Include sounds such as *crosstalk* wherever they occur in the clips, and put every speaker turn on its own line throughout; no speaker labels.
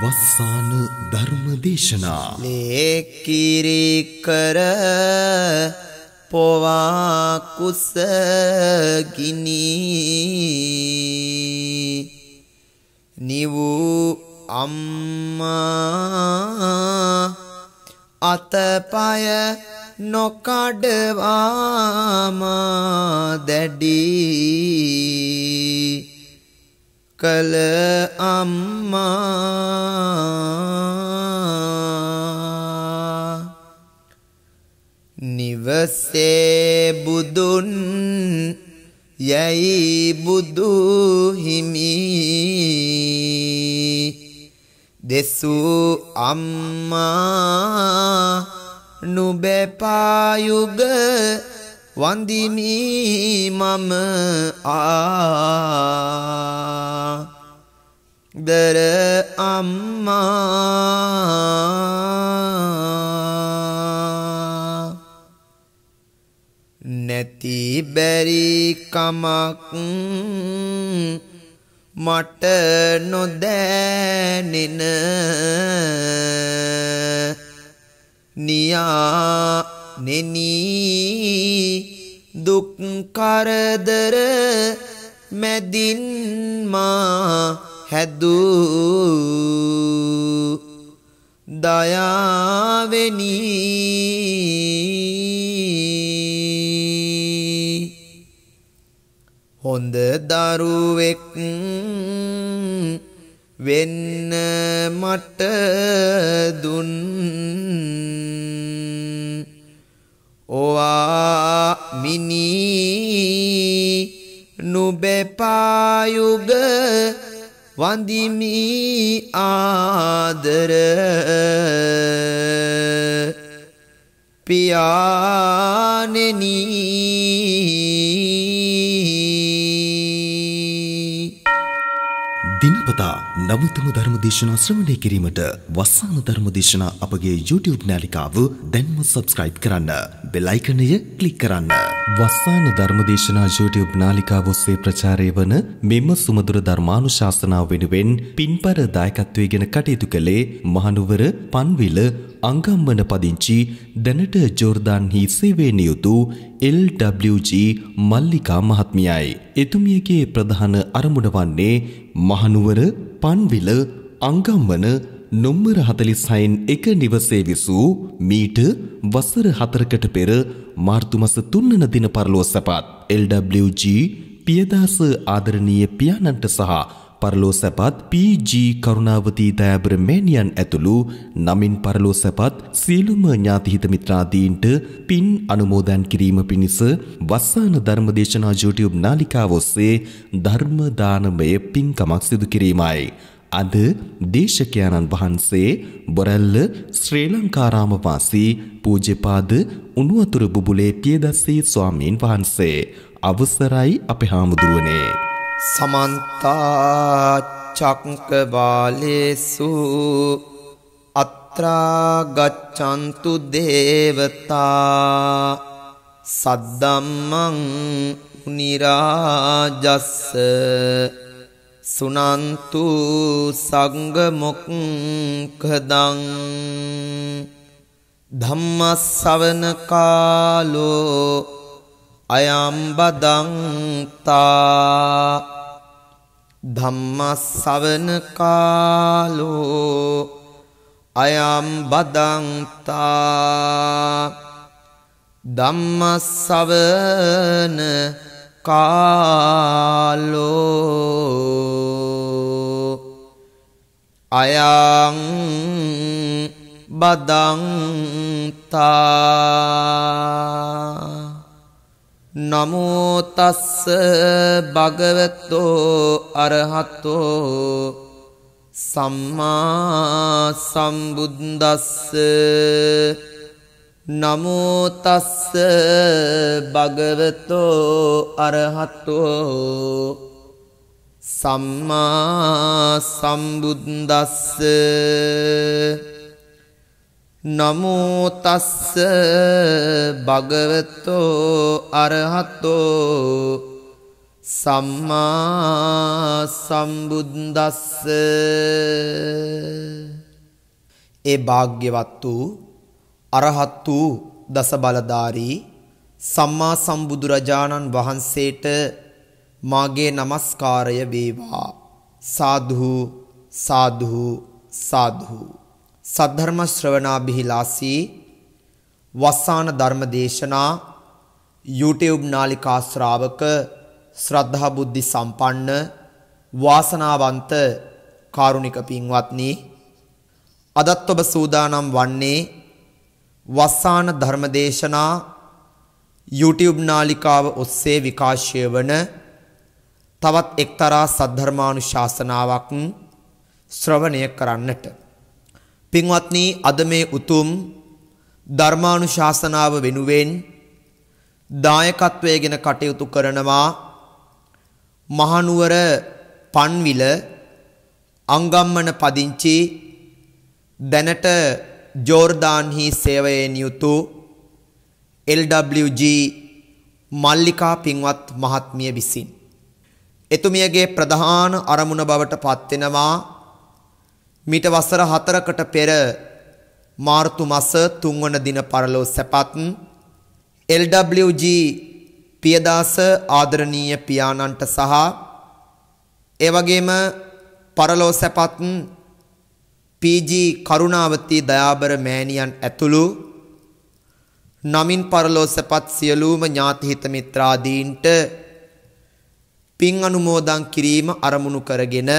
වස්සාන ධර්මදේශනා
ලේකිරි කර පොවා කුස ගිනි නිවූ අම්මා අතපය නොකඩවාම දැඩි කළ අම්මා නිවසේ බුදුන් යැයි බුදුහිමි දෙසූ අම්මා නුබැපායුග වන්දිමි මම ආදර අම්මා නැති බැරි කමක් මට නොදැනෙන නියා නෙනී දුක් කරදර මැදින් මා හැදූ දයාවෙනි හොඳ දරුවෙක් වෙන්න මට දුන්න යුග වඳිමි ආදර පියානෙනී
සැපතා නමුතම ධර්මදේශනා ශ්‍රවණය කිරීමට වස්සාන ධර්මදේශනා අපගේ YouTube නාලිකාව දැන්ම සබස්ක්‍රයිබ් කරන්න. බෙලයිකනය කලික් කරන්න. වස්සාන ධර්මදේශනා YouTube නාලිකාව ඔස්සේ ප්‍රචාරය වන මෙම සුමදුර ධර්මානු ශාසනාව වෙනුවෙන් පින්පර දායකත්වය ගෙන කටයුතු කළේ මහනුවර පන්විල අංගම්මන පදිංචි දැනට ජෝර්දාන්හි සේවේනියුතු එල්.ජී. මල්ලිකා මහත්මියයි. එතුමියගේ ප්‍රධාන අරමුණ වන්නේ මහනුවර පන්විල අංගම්වන නොම්බර 46න් එක නිවසේ විසූ මීට වසර 4කට පෙර මාර්තු මාස 3 වන දින පරලොව සපත් LWG පියදාස ආදරණීය පියාණන්ට සහ පරලෝසැපත් PG කරුණාවතී දෑබර මෑනියන් ඇතුළු නමින් පරලෝසැපත් සියලුම ඥාතිහිත මිත්‍රාදීන්ට පින් අනුමෝදන් කිරීම පිණිස වස්සාන ධර්මදේශනා YouTube නාලිකාව ඔස්සේ ධර්ම දානමය පින්කමක් සිදු කිරීමයි. අද දේශකයන්න් වහන්සේ බොරැල්ල ශ්‍රී ලංකාරාම වාසී පූජ්‍යපාද උණුවතුරු බුබුලේ පියදස්සේ ස්වාමීන් වහන්සේ අවසරයි අපේ හාමුදුරුවනේ
සමන්තාචක්කවාලේසු අත්‍රාගච්චන්තු දේවතා සද්දම්මං නිරාජස්ස සුනන්තු සංගමොක්කදං ධම්මස්සවන කාලෝ අයම්බදංතා ධම්මස්සවන කාලෝ අයම්බදංතා ධම්මස්සවන කාලෝ අයං බදංතා නමෝතස්ස භගවත්තෝ අරහත්තෝ සම්මා සම්බුද්දස්ස නමෝතස්ස භගවතෝ අරහත්තෝ සම්මා සම්බුද්දස්ස නමුතස්ස භගවතෝ අරහතෝ සම්මා සම්බුද්දස්ස ඒ භාග්‍යවත් වූ අරහත් වූ දස බලධාරී සම්මා සම්බුදුරජාණන් වහන්සේට මාගේ নমස්කාරය වේවා සාදු සාදු සාදු සද්ධර්ම ශ්‍රවණා බිහිලාසී වස්සාන ධර්ම දේශනා YouTube නාලිකා ශ්‍රාවක ශ්‍රද්ධා බුද්ධි සම්පන්න වාසනාවන්ත කාරුණික පින්වත්නි අදත් ඔබ සූදානම් වන්නේ වස්සාන ධර්ම දේශනා YouTube නාලිකාව ඔස්සේ විකාශය වන තවත් එක්තරා සද්ධර්මානුශාසනාවක් ශ්‍රවණය කරන්නට පින්වත්නි අද මේ උතුම් ධර්මානුශාසනාව වෙනුවෙන් දායකත්වයේගෙන කටයුතු කරනවා මහනුවර පන්විල අංගම්මන පදිංචි දැනට ජෝර්දාන්හි සේවයෙන් යුතු LWG මල්ලිකා පින්වත් මහත්මිය විසින් එතුමියගේ ප්‍රධාන අරමුණ බවට පත්වෙනවා මීට වසර 4කට පෙර මාර්තු මාස 3 වන දින පරලෝ සැපත් LWG පියදාස ආදරණීය පියාණන්ට සහ ඒ වගේම පරලෝ සැපත් PG කරුණාවති දයාබර මෑණියන් ඇතුළු නමින් පරලෝ සැපත් සියලුම ඥාති හිත මිත්‍රාදීන්ට පින් අනුමෝදන් කිරීම අරමුණු කරගෙන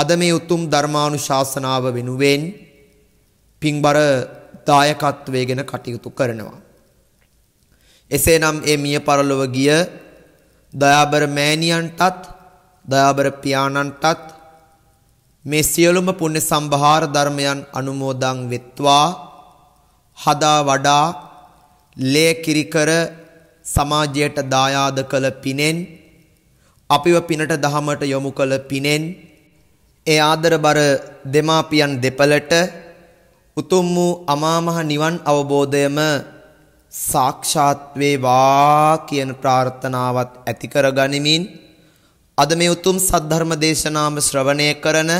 අද මේ උතුම් ධර්මානුශාසනාව වෙනුවෙන් පින්බර දායකත්වයේගෙන කටයුතු කරනවා. එසේනම් ඒ මිය පරලොව ගිය දයාබර මෑණියන්ටත් දයාබර පියාණන්ටත් මේ සියලුම පුණ්‍ය සම්භාර ධර්මයන් අනුමෝදන් වෙත්වා හදා වඩා ලේ කිරිකර සමාජයට දායාද කළ පිනෙන් අපිව පිනට දහමට යොමු කළ පිනෙන් ඒ ආදරබර දෙමාපියන් දෙපළට උතුම් වූ අමාමහ නිවන් අවබෝධයම සාක්ෂාත් වේවා කියන ප්‍රාර්ථනාවත් ඇති කර ගනිමින් අද මේ උතුම් සද්ධර්ම දේශනාව ශ්‍රවණය කරන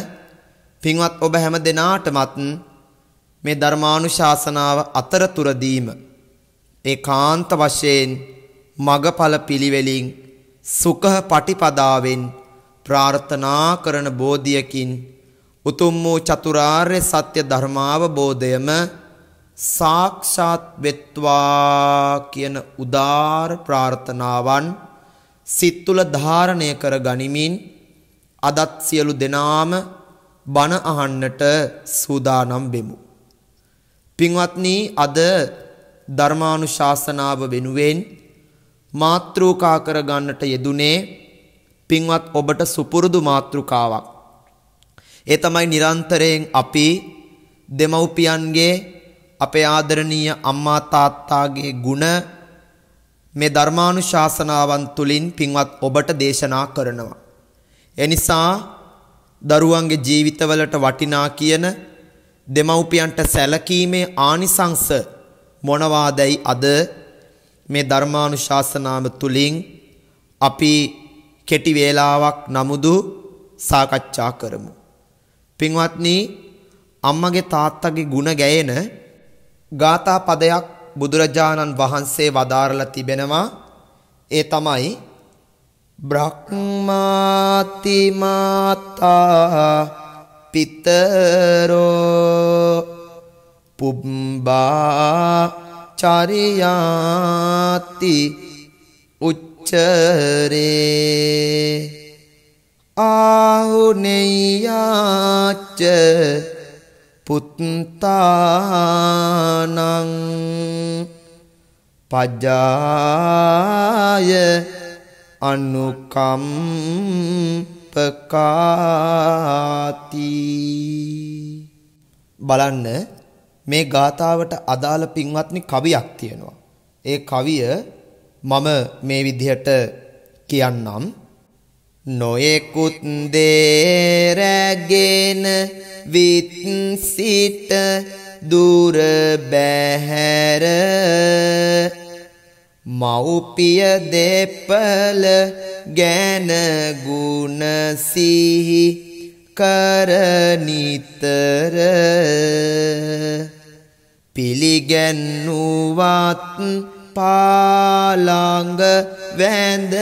පින්වත් ඔබ හැම දෙනාටමත් මේ ධර්මානුශාසනාව අතරතුරදීම ඒකාන්ත වශයෙන් මගඵල පිළිවෙලින් සුඛ පටිපදාවෙන් ප්‍රාර්ථනා කරන බෝධියකින් උතුම් වූ චතුරාර්ය සත්‍ය ධර්මාවබෝධයම සාක්ෂාත් වෙත්වා කියන උදාර ප්‍රාර්ථනාවන් සිත් තුළ ධාරණය කර ගනිමින් අදත් සියලු දෙනාම බණ අහන්නට සූදානම් වෙමු. පින්වත්නි අද ධර්මානුශාසනාව වෙනුවෙන් මාත්‍රූකා කර ගන්නට යෙදුනේ පින්වත් ඔබට සුපුරුදු මාතෘකාවක්. ඒ තමයි නිරන්තරයෙන් අපි දෙමව්පියන්ගේ අපේ ආදරණීය අම්මා තාත්තාගේ ගුණ මේ ධර්මානුශාසනාවන් තුලින් පින්වත් ඔබට දේශනා කරනවා. එනිසා දරුවන්ගේ ජීවිතවලට වටිනා කියන දෙමව්පියන්ට සැලකීමේ ආනිසංස මොනවාදයි අද මේ ධර්මානුශාසනාව තුලින් අපි කෙටි වේලාවක් නමුදු සාකච්ඡා කරමු. පින්වත්නි අම්මගේ තාත්තගේ ಗುಣ ගැයෙන ගාථා පදයක් බුදුරජාණන් වහන්සේ වදාරලා තිබෙනවා. ඒ තමයි බ්‍රහ්මාති මාතා පිතරෝ පුබ්බා චරියාති උච්ච ගෝචරේ ආහුනෙයාච්ච පුත්තානං පජාය අනුකම්පකාති බලන්න මේ ගාතාවට අදාළ පින්වත්නි කවියක් තියෙනවා ඒ කවිය මම මේ විදිහට කියන්නම් නොයෙකුත් දේ රැගෙන විත් සිට දුර බැහැර මෞපිය දෙපල ගැන ගුණ සිහි කර නිතර පිළිගන්නුවත් පාලාංග වැඳ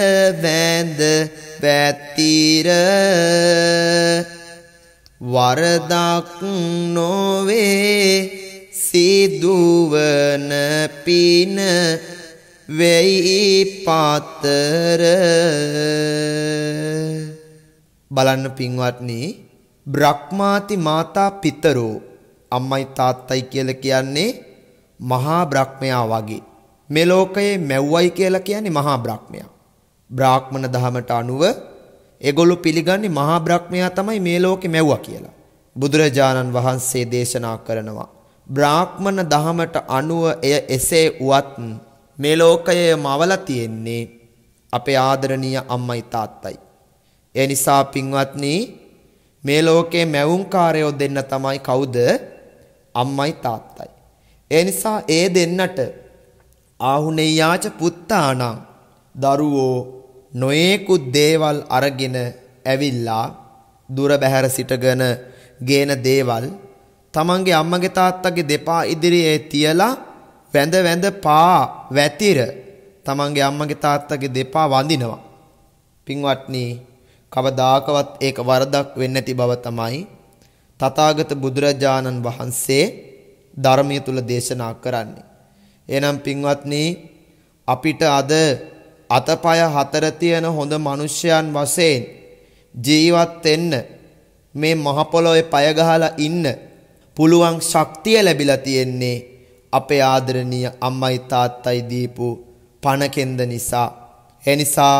වැඳ පැත්තීර වරදක් නොවේ සිදුවන පින වෙයි පාතර බලන්න පින්වත්නි බ්‍රහ්මාති මාතා පිතරෝ අම්මයි තාත්තයි කියලා කියන්නේ මහා බ්‍රහ්මයා වගේ මේ ලෝකයේ මැව්වයි කියලා කියන්නේ මහා බ්‍රහ්මයා. බ්‍රාහ්මණ ධහමට අනුව ඒගොල්ලෝ පිළිගන්නේ මහා බ්‍රහ්මයා තමයි මේ ලෝකේ මැව්වා කියලා. බුදුරජාණන් වහන්සේ දේශනා කරනවා. බ්‍රාහ්මණ ධහමට අනුව එය එසේ වුවත් මේ ලෝකයේ මවලා තියෙන්නේ අපේ ආදරණීය අම්මයි තාත්තයි. ඒ නිසා පින්වත්නි මේ ලෝකේ මැවුම්කාරයෝ දෙන්න තමයි කවුද? අම්මයි තාත්තයි. ඒ නිසා ඒ දෙන්නට ආහුනේයාච පුත්තානං දරුවෝ නොයේකුත් දේවල් අරගෙන ඇවිල්ලා දුර බැහැර සිටගෙන ගේන දේවල් තමන්ගේ අම්මගේ තාත්තගේ දෙපා ඉදිරියේ තියලා වැඳ වැඳ පා වැතිර තමන්ගේ අම්මගේ තාත්තගේ දෙපා වඳිනවා. පින්වත්නි කවදාකවත් ඒක වරදක් වෙන්නේ නැති බව තමයි තථාගත බුදුරජාණන් වහන්සේ ධර්මයේ තුල දේශනා කරන්නේ. එහෙනම් පින්වත්නි අපිට අද අතපය හතර තියෙන හොඳ මිනිසයන් වශයෙන් ජීවත් වෙන්න මේ මහ පොළොවේ පය ගහලා ඉන්න පුළුවන් ශක්තිය ලැබිලා තියෙන්නේ අපේ ආදරණීය අම්මයි තාත්තයි දීපු පණකෙන්ද නිසා. ඒ නිසා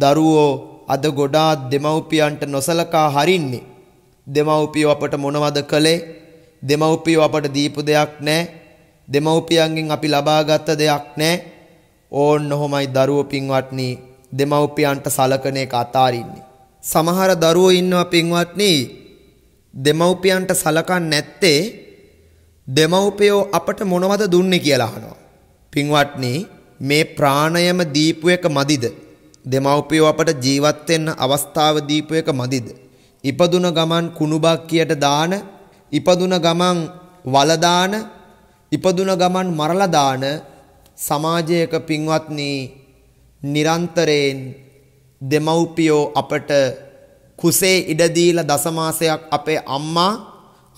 දරුවෝ අද ගොඩාක් දෙමව්පියන්ට නොසලකා හරින්නේ. දෙමව්පියෝ අපට මොනවද කළේ? දෙමව්පියෝ අපට දීපු දෙයක් නැහැ. දෙමව්පියන්ගෙන් අපි ලබාගත් දෙයක් නෑ ඕන්න ඔහොමයි දරුව පින්වත්නි දෙමව්පියන්ට සලකන එක අතාරින්නේ. සමහර දරුවෝ ඉන්නවා පින්වත්නි දෙමව්පියන්ට සලකන්නේ නැත්තේ දෙමව්පියෝ අපට මොනවද දුන්නේ කියලා අහනවා. පින්වත්නි මේ ප්‍රාණයම දීපු එක මදිද? දෙමව්පියෝ අපට ජීවත් වෙන්න අවස්ථාව දීපු එක මදිද? ඉපදුන ගමන් කුණුබක්කියට දාන, ඉපදුන ගමන් වල දාන ඉපදුන ගමන් මරලා දාන සමාජයක පින්වත්නි නිරන්තරයෙන් දෙමව්පියෝ අපට කුසේ ඉඩ දීලා දසමාසයක් අපේ අම්මා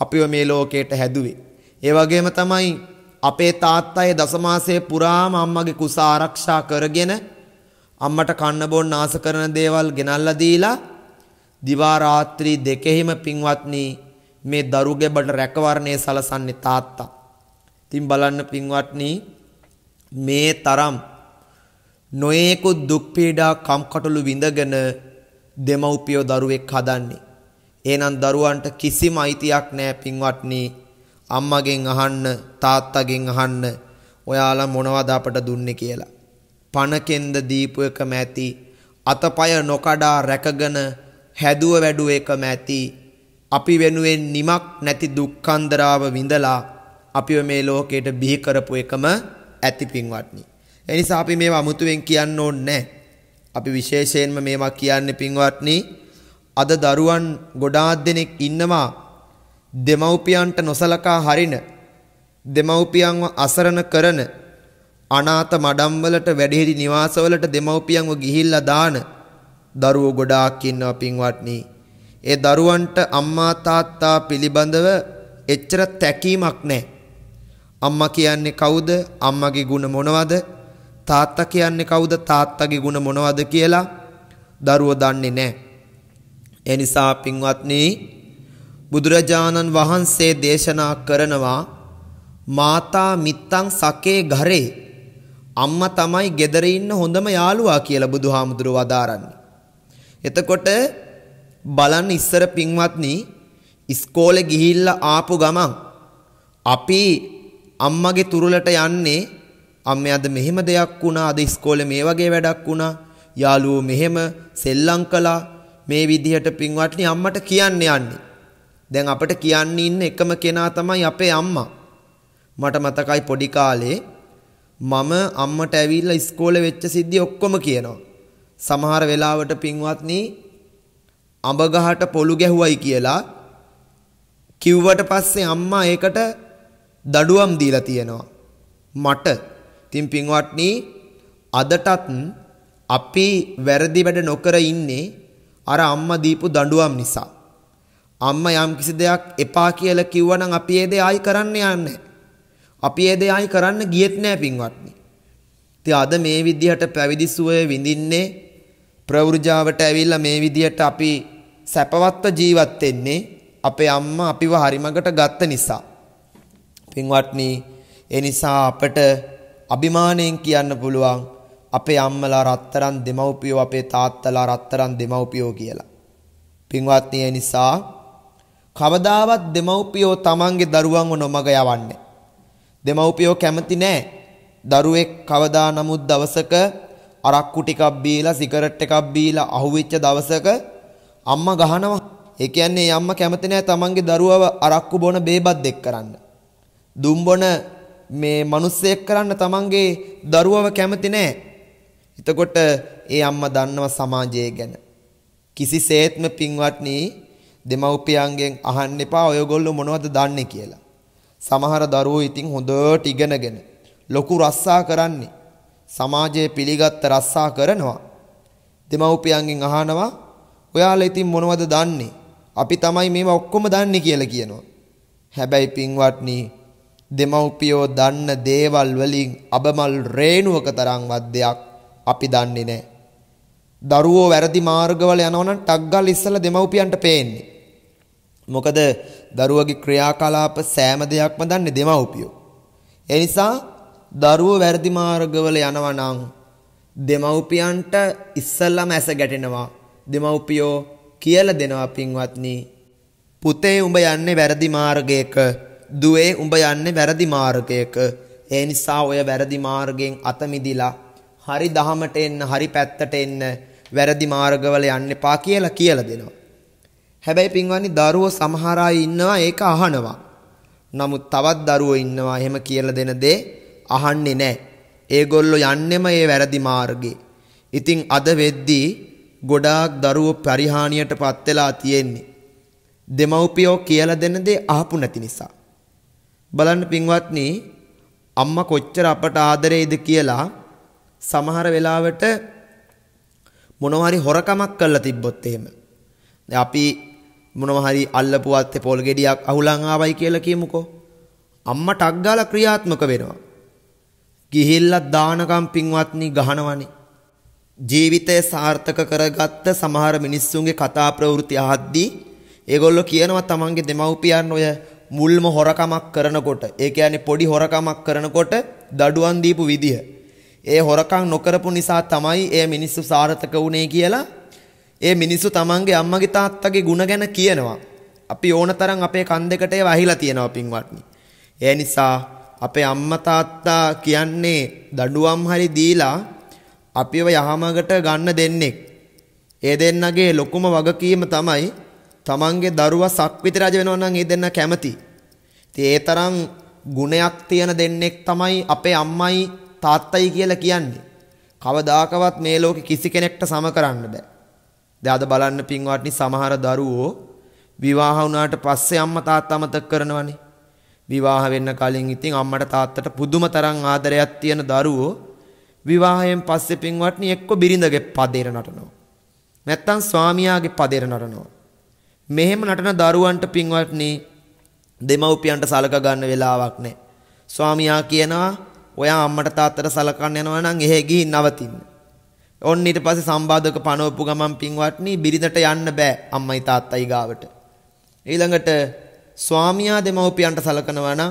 අපිව මේ ලෝකයට හැදුවේ. ඒ වගේම තමයි අපේ තාත්තයි දසමාසයේ පුරාම අම්මගේ කුස ආරක්ෂා කරගෙන අම්මට කන්න බොන්න ආස කරන දේවල් ගෙනල්ලා දීලා දිවා රාත්‍රී දෙකෙහිම පින්වත්නි මේ දරුගෙබඩ රැකවරණය සලසන්නේ තාත්තා. ඉතින් බලන්න පින්වත්නි මේ තරම් නොයේකුත් දුක් පීඩා කම්කටොළු විඳගෙන දෙමව්පියෝ දරුවෙක් හදන්නේ. එහෙනම් දරුවන්ට කිසිම අයිතියක් නැහැ පින්වත්නි. අම්මගෙන් අහන්න, තාත්තගෙන් අහන්න ඔයාලා මොනවද අපට දුන්නේ කියලා. පණකෙන්ද දීපු එකම ඇති, අතපය නොකඩා රැකගෙන හැදුව වැඩුව එකම ඇති. අපි වෙනුවෙන් නිමක් නැති දුක්ඛන්දරාව විඳලා අපිව මේ ලෝකයට බිහි කරපු එකම ඇති පින්වත්නි. ඒ නිසා අපි මේවා අමුතුවෙන් කියන්න ඕනේ අපි විශේෂයෙන්ම මේවා කියන්නේ පින්වත්නි අද දරුවන් ගොඩාක් දෙනෙක් ඉන්නවා දෙමව්පියන්ට නොසලකා හරින දෙමව්පියන්ව අසරණ කරන අනාථ මඩම්වලට වැඩිහිටි නිවාසවලට දෙමව්පියන්ව ගිහිල්ලා දාන දරුවෝ ගොඩාක් ඉන්නවා පින්වත්නි. ඒ දරුවන්ට අම්මා තාත්තා පිළිබඳව එච්චර තැකීමක් නැහැ. අම්මා කියන්නේ කවුද? අම්මගේ ಗುಣ මොනවද? තාත්තා කියන්නේ කවුද? තාත්තගේ ಗುಣ මොනවද කියලා දරුවෝ දන්නේ නැහැ. ඒ නිසා පින්වත්නි බුදුරජාණන් වහන්සේ දේශනා කරනවා මාතා මිත්තං සකේ ඝරේ අම්මා තමයි gedare ඉන්න හොඳම යාළුවා කියලා බුදුහාමුදුරුවෝ වදාරන්නේ. එතකොට බලන්න ඉස්සර පින්වත්නි ඉස්කෝලේ ගිහිල්ලා ආපු ගමන් අපි අම්මගේ තුරුලට යන්නේ අම්මේ අද මෙහෙම දෙයක් වුණා අද ඉස්කෝලේ මේ වගේ වැඩක් වුණා යාළුවෝ මෙහෙම සෙල්ලම් කළා මේ විදිහට පින්වත්නි අම්මට කියන්න යන්නේ දැන් අපට කියන්න ඉන්න එකම කෙනා තමයි අපේ අම්මා මට මතකයි පොඩි කාලේ මම අම්මට ඇවිල්ලා ඉස්කෝලේ වෙච්ච සිද්ධි ඔක්කොම කියනවා සමහර වෙලාවට පින්වත්නි අඹ ගහට පොළු ගැහුවයි කියලා කිව්වට පස්සේ අම්මා ඒකට දඩුවම් දීලා තියෙනවා. මට තින් පින්වත්නි අදටත් අපි වැරදි වැඩ නොකර ඉන්නේ අර අම්මා දීපු දඬුවම් නිසා. අම්මා යම් කිසි දෙයක් එපා කියලා කිව්වනම් අපි ඒ දේ ආයි කරන්න යන්නේ අපි ඒ දේ ආයි කරන්න ගියෙත් නෑ පින්වත්නි. ඉතින් අද මේ විදිහට පැවිදි සුවය විඳින්නේ ප්‍රවෘජාවට ඇවිල්ලා මේ විදිහට අපි සැපවත්ව ජීවත් වෙන්නේ අපේ අම්මා අපිව හරිමකට ගත්ත නිසා. පින්වත්නි ඒ නිසා අපට අභිමාණයෙන් කියන්න පුළුවන් අපේ අම්මලා රත්තරන් දෙමව්පියෝ අපේ තාත්තලා රත්තරන් දෙමව්පියෝ කියලා. පින්වත්නි ඒ නිසා කවදාවත් දෙමව්පියෝ තමන්ගේ දරුවන්ව නොමග යවන්නේ. දෙමව්පියෝ කැමති නෑ. දරුවෙක් කවදා නමුත් දවසක අරක්කු ටිකක් බීලා සිගරට් එකක් බීලා අහුවෙච්ච දවසක අම්මා ගහනවා. ඒ කියන්නේ අම්මා කැමති නෑ තමන්ගේ දරුවව අරක්කු බොන බේබත් දෙක් කරන්න. දුම්බොන මේ මිනිස්සෙක් කරන්න තමන්ගේ දරුවව කැමති නෑ. එතකොට ඒ අම්මා දන්නවා සමාජය ගැන. කිසිසේත්ම පින්වත්නි දෙමව්පියන්ගෙන් අහන්න එපා ඔයගොල්ලෝ මොනවද දන්නේ කියලා. සමහර දරුවෝ ඉතින් හොඳට ඉගෙනගෙන ලොකු රස්සා කරන්නේ. සමාජයේ පිළිගත් රස්සා කරනවා. දෙමව්පියන්ගෙන් අහනවා ඔයාලා ඉතින් මොනවද දන්නේ? අපි තමයි මේවා ඔක්කොම දන්නේ කියලා කියනවා. හැබැයි පින්වත්නි දෙමව්පියෝ දන්න දේවල් වලින් අබමල් රේණුවක තරම්වත් දෙයක් අපි දන්නේ නැහැ. දරුවෝ වැරදි මාර්ගවල යනවනම් ටග්ගල් ඉස්සලා දෙමව්පියන්ට පේන්නේ. මොකද දරුවගේ ක්‍රියාකලාප සෑම දෙයක්ම දන්නේ දෙමව්පියෝ. ඒ නිසා දරුවෝ වැරදි මාර්ගවල යනවනම් දෙමව්පියන්ට ඉස්සල්ලාම ඇස ගැටෙනවා. දෙමව්පියෝ කියලා දෙනවා පින්වත්නි. පුතේ උඹ යන්නේ වැරදි මාර්ගයක දුවේ උඹ යන්නේ වැරදි මාර්ගයක. ඒ නිසා ඔය වැරදි මාර්ගයෙන් අත මිදිලා හරි දහමට එන්න, හරි පැත්තට එන්න, වැරදි මාර්ගවල යන්න එපා කියලා කියලා දෙනවා. හැබැයි පින්වන්දි දරුවෝ සමහර අය ඉන්නවා ඒක අහනවා. නමුත් තවත් දරුවෝ ඉන්නවා එහෙම කියලා දෙන දේ අහන්නේ නැහැ. ඒගොල්ලෝ යන්නෙම මේ වැරදි මාර්ගේ. ඉතින් අද වෙද්දී ගොඩාක් දරුවෝ පරිහානියටපත් වෙලා තියෙන්නේ. දෙමව්පියෝ කියලා දෙන දේ අහපු නැති නිසා. බලන්න පින්වත්නි අම්මා කොච්චර අපට ආදරේද කියලා සමහර වෙලාවට මොනවා හරි හොරකමක් කරලා තිබ්බොත් එහෙම. දැන් අපි මොනවා හරි අල්ලපු අත්තේ පොල් ගෙඩියක් අහුලන් ආවයි කියලා කියමුකෝ. අම්මා ටක් ගාලා ක්‍රියාත්මක වෙනවා. ගිහිල්ලා දානකම් පින්වත්නි ගහනවනේ. ජීවිතය සාර්ථක කරගත්ත සමහර මිනිස්සුන්ගේ කතා ප්‍රවෘත්ති අහද්දී ඒගොල්ලෝ කියනවා තමන්ගේ දෙමව්පියන් ඔය මුල්ම හොරකමක් කරනකොට ඒ කියන්නේ පොඩි හොරකමක් කරනකොට දඩුවම් දීපු විදිය. ඒ හොරකම් නොකරපු නිසා තමයි ඒ මිනිස්සු සාර්ථක වුණේ කියලා ඒ මිනිස්සු තමන්ගේ අම්මගේ තාත්තගේ ಗುಣ ගැන කියනවා. අපි ඕන තරම් අපේ කන් දෙකට ඒව අහිලා තියෙනවා පින්වත්නි. ඒ නිසා අපේ අම්මා තාත්තා කියන්නේ දඩුවම් හරි දීලා අපිව යහමකට ගන්න දෙන්නේ. ඒ දෙන්නගේ ලොකුම වගකීම තමයි තමන්ගේ දරුවා සක්විති රජ වෙනවා නම් ඒ දෙන්න කැමති. ඉතින් ඒ තරම් ගුණයක් තියෙන දෙන්නෙක් තමයි අපේ අම්මයි තාත්තයි කියලා කියන්නේ. කවදාකවත් මේ ලෝකෙ කිසි කෙනෙක්ට සම කරන්න බෑ. දැන් අද බලන්න පින්වත්නි සමහර දරුවෝ විවාහ වුණාට පස්සේ අම්මා තාත්තා මතක් කරනවනේ. විවාහ වෙන්න කලින් ඉතින් අම්මට තාත්තට පුදුම තරම් ආදරයක් තියෙන දරුවෝ විවාහයෙන් පස්සේ පින්වත්නි එක්ක බිරිඳගේ පදේර නටනවා. නැත්තම් ස්වාමියාගේ පදේර නටනවා. මෙහෙම නටන දරුවන්ට පින්වත්නි දෙමව්පියන්ට සලක ගන්න වෙලාවක් නැහැ. ස්වාමියා කියනවා ඔයා අම්මට තාත්තට සලකන්න යනවා නම් එහෙ ගිහින් නවතින්න. ඔන්න ඊට පස්සේ සම්බාධක පනවපු ගමන් පින්වත්නි බිරිඳට යන්න බෑ අම්මයි තාත්තයි ගාවට. ඊළඟට ස්වාමියා දෙමව්පියන්ට සලකනවා නම්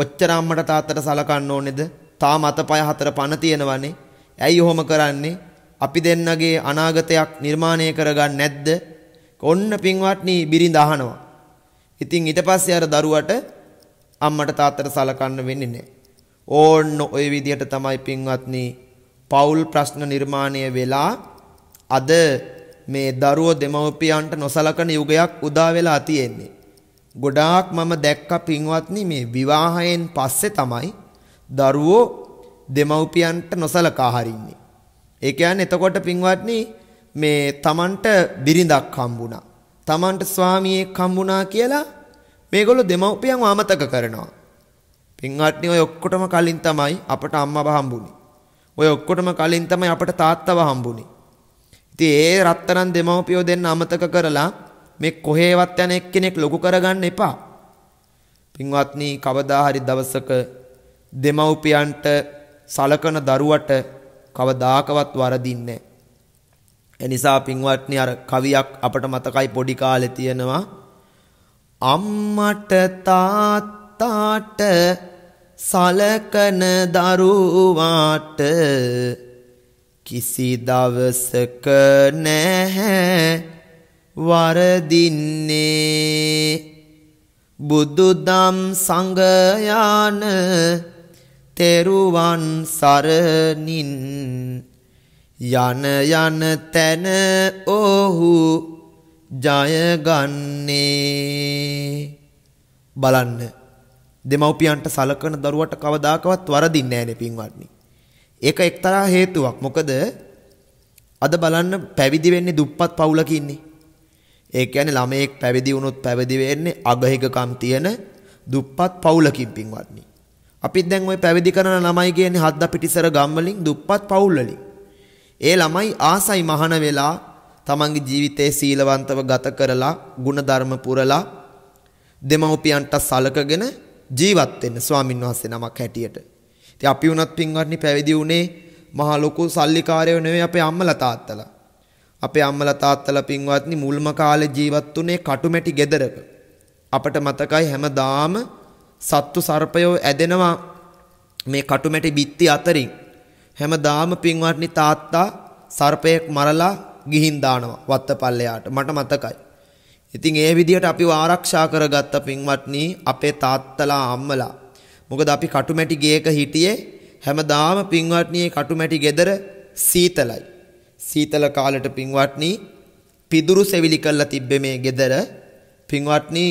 ඔච්චර අම්මට තාත්තට සලකන්න ඕනේද? තා මත පය හතර පණ තියෙනවනේ. ඇයි ඔහොම කරන්නේ? අපි දෙන්නගේ අනාගතයක් නිර්මාණය කරගන්න නැද්ද? ඔන්න පින්වත්නි බිරිඳ අහනවා. ඉතින් ඊට පස්සේ අර දරුවට අම්මට තාත්තට සලකන්න වෙන්නේ නැහැ. ඕන්න ওই විදිහට තමයි පින්වත්නි පවුල් ප්‍රශ්න නිර්මාණය වෙලා අද මේ දරුවෝ දෙමව්පියන්ට නොසලකන යුගයක් උදා වෙලා තියෙන්නේ. ගොඩාක් මම දැක්ක පින්වත්නි මේ විවාහයෙන් පස්සේ තමයි දරුවෝ දෙමව්පියන්ට නොසලකා හරින්නේ. ඒ කියන්නේ එතකොට පින්වත්නි මේ Tamanට බිරිඳක් හම්බුණා. Tamanට ස්වාමියෙක් හම්බුණා කියලා මේගොල්ලෝ දෙමව්පියන්ව අමතක කරනවා. පින්වත්නි ඔය ඔක්කොටම කලින් තමයි අපට අම්මව හම්බුනේ. ඔය ඔක්කොටම කලින් තමයි අපට තාත්තව හම්බුනේ. ඉතින් ඒ රත්තරන් දෙමව්පියෝ දෙන්න අමතක කරලා මේ කොහේවත් යන එක්කෙනෙක් ලොකු කරගන්න එපා. පින්වත්නි කවදා හරි දවසක දෙමව්පියන්ට සලකන දරුවට කවදාකවත් වරදින්නේ නැහැ. එනිසා පින්වත්නි අර කවියක් අපට මතකයි පොඩි කාලේ තියෙනවා අම්මට තාත්තාට සලකන දරුවාට කිසි දවසක නැහැ වරදින්නේ බුදුදම් සංගයාන තෙරුවන් සරණින් යන යන තැන ඔහු ජයගන්නේ බලන්න දෙමව්පියන්ට සලකන දරුවට කවදාකවත් වරදින්නේ නැහැ නේ පින්වත්නි. ඒක එක්තරා හේතුවක්. මොකද අද බලන්න පැවිදි වෙන්නේ දුප්පත් පවුලක ඉන්නේ. ඒ කියන්නේ ළමයෙක් පැවිදි වුණොත් පැවිදි වෙන්නේ අගහිකකම් තියෙන දුප්පත් පවුලකින් පින්වත්නි. අපිත් දැන් ওই පැවිදි කරන ළමයි කියන්නේ හද්දා පිටිසර ගම්වලින් දුප්පත් පවුල් වලින්. ඒ ළමයි ආසයි මහන වෙලා තමන්ගේ ජීවිතේ සීලවන්තව ගත කරලා ಗುಣධර්ම පුරලා දෙමව්පියන්ට සලකගෙන ජීවත් වෙන්න ස්වාමින්වහන්සේ නමක් හැටියට. ඉතින් අපි වුණත් පින්වත්නි පැවිදි වුණේ මහා ලොකු සල්ලිකාරයෝ නෙවෙයි අපේ අම්මලා තාත්තලා. අපේ අම්මලා තාත්තලා පින්වත්නි මුල්ම කාලේ ජීවත් වුණේ කටුමැටි ගෙදරක. අපට මතකයි හැමදාම සත්තු සර්පයෝ ඇදෙනවා මේ කටුමැටි බිත්ති අතරින්. හැමදාම පින්වත්නි තාත්තා සර්පයෙක් මරලා ගිහින් දානවා වත්තපල්ලයට මට මතකයි. ඉතින් ඒ විදිහට අපිව ආරක්ෂා කරගත්ත පින්වත්නි අපේ තාත්තලා අම්මලා. මොකද අපි කටුමැටි ගේක හිටියේ හැමදාම පින්වත්නි කටුමැටි ගෙදර සීතලයි. සීතල කාලෙට පින්වත්නි පිදුරු සෙවිලි කරලා තිබ්බේ මේ ගෙදර. පින්වත්නි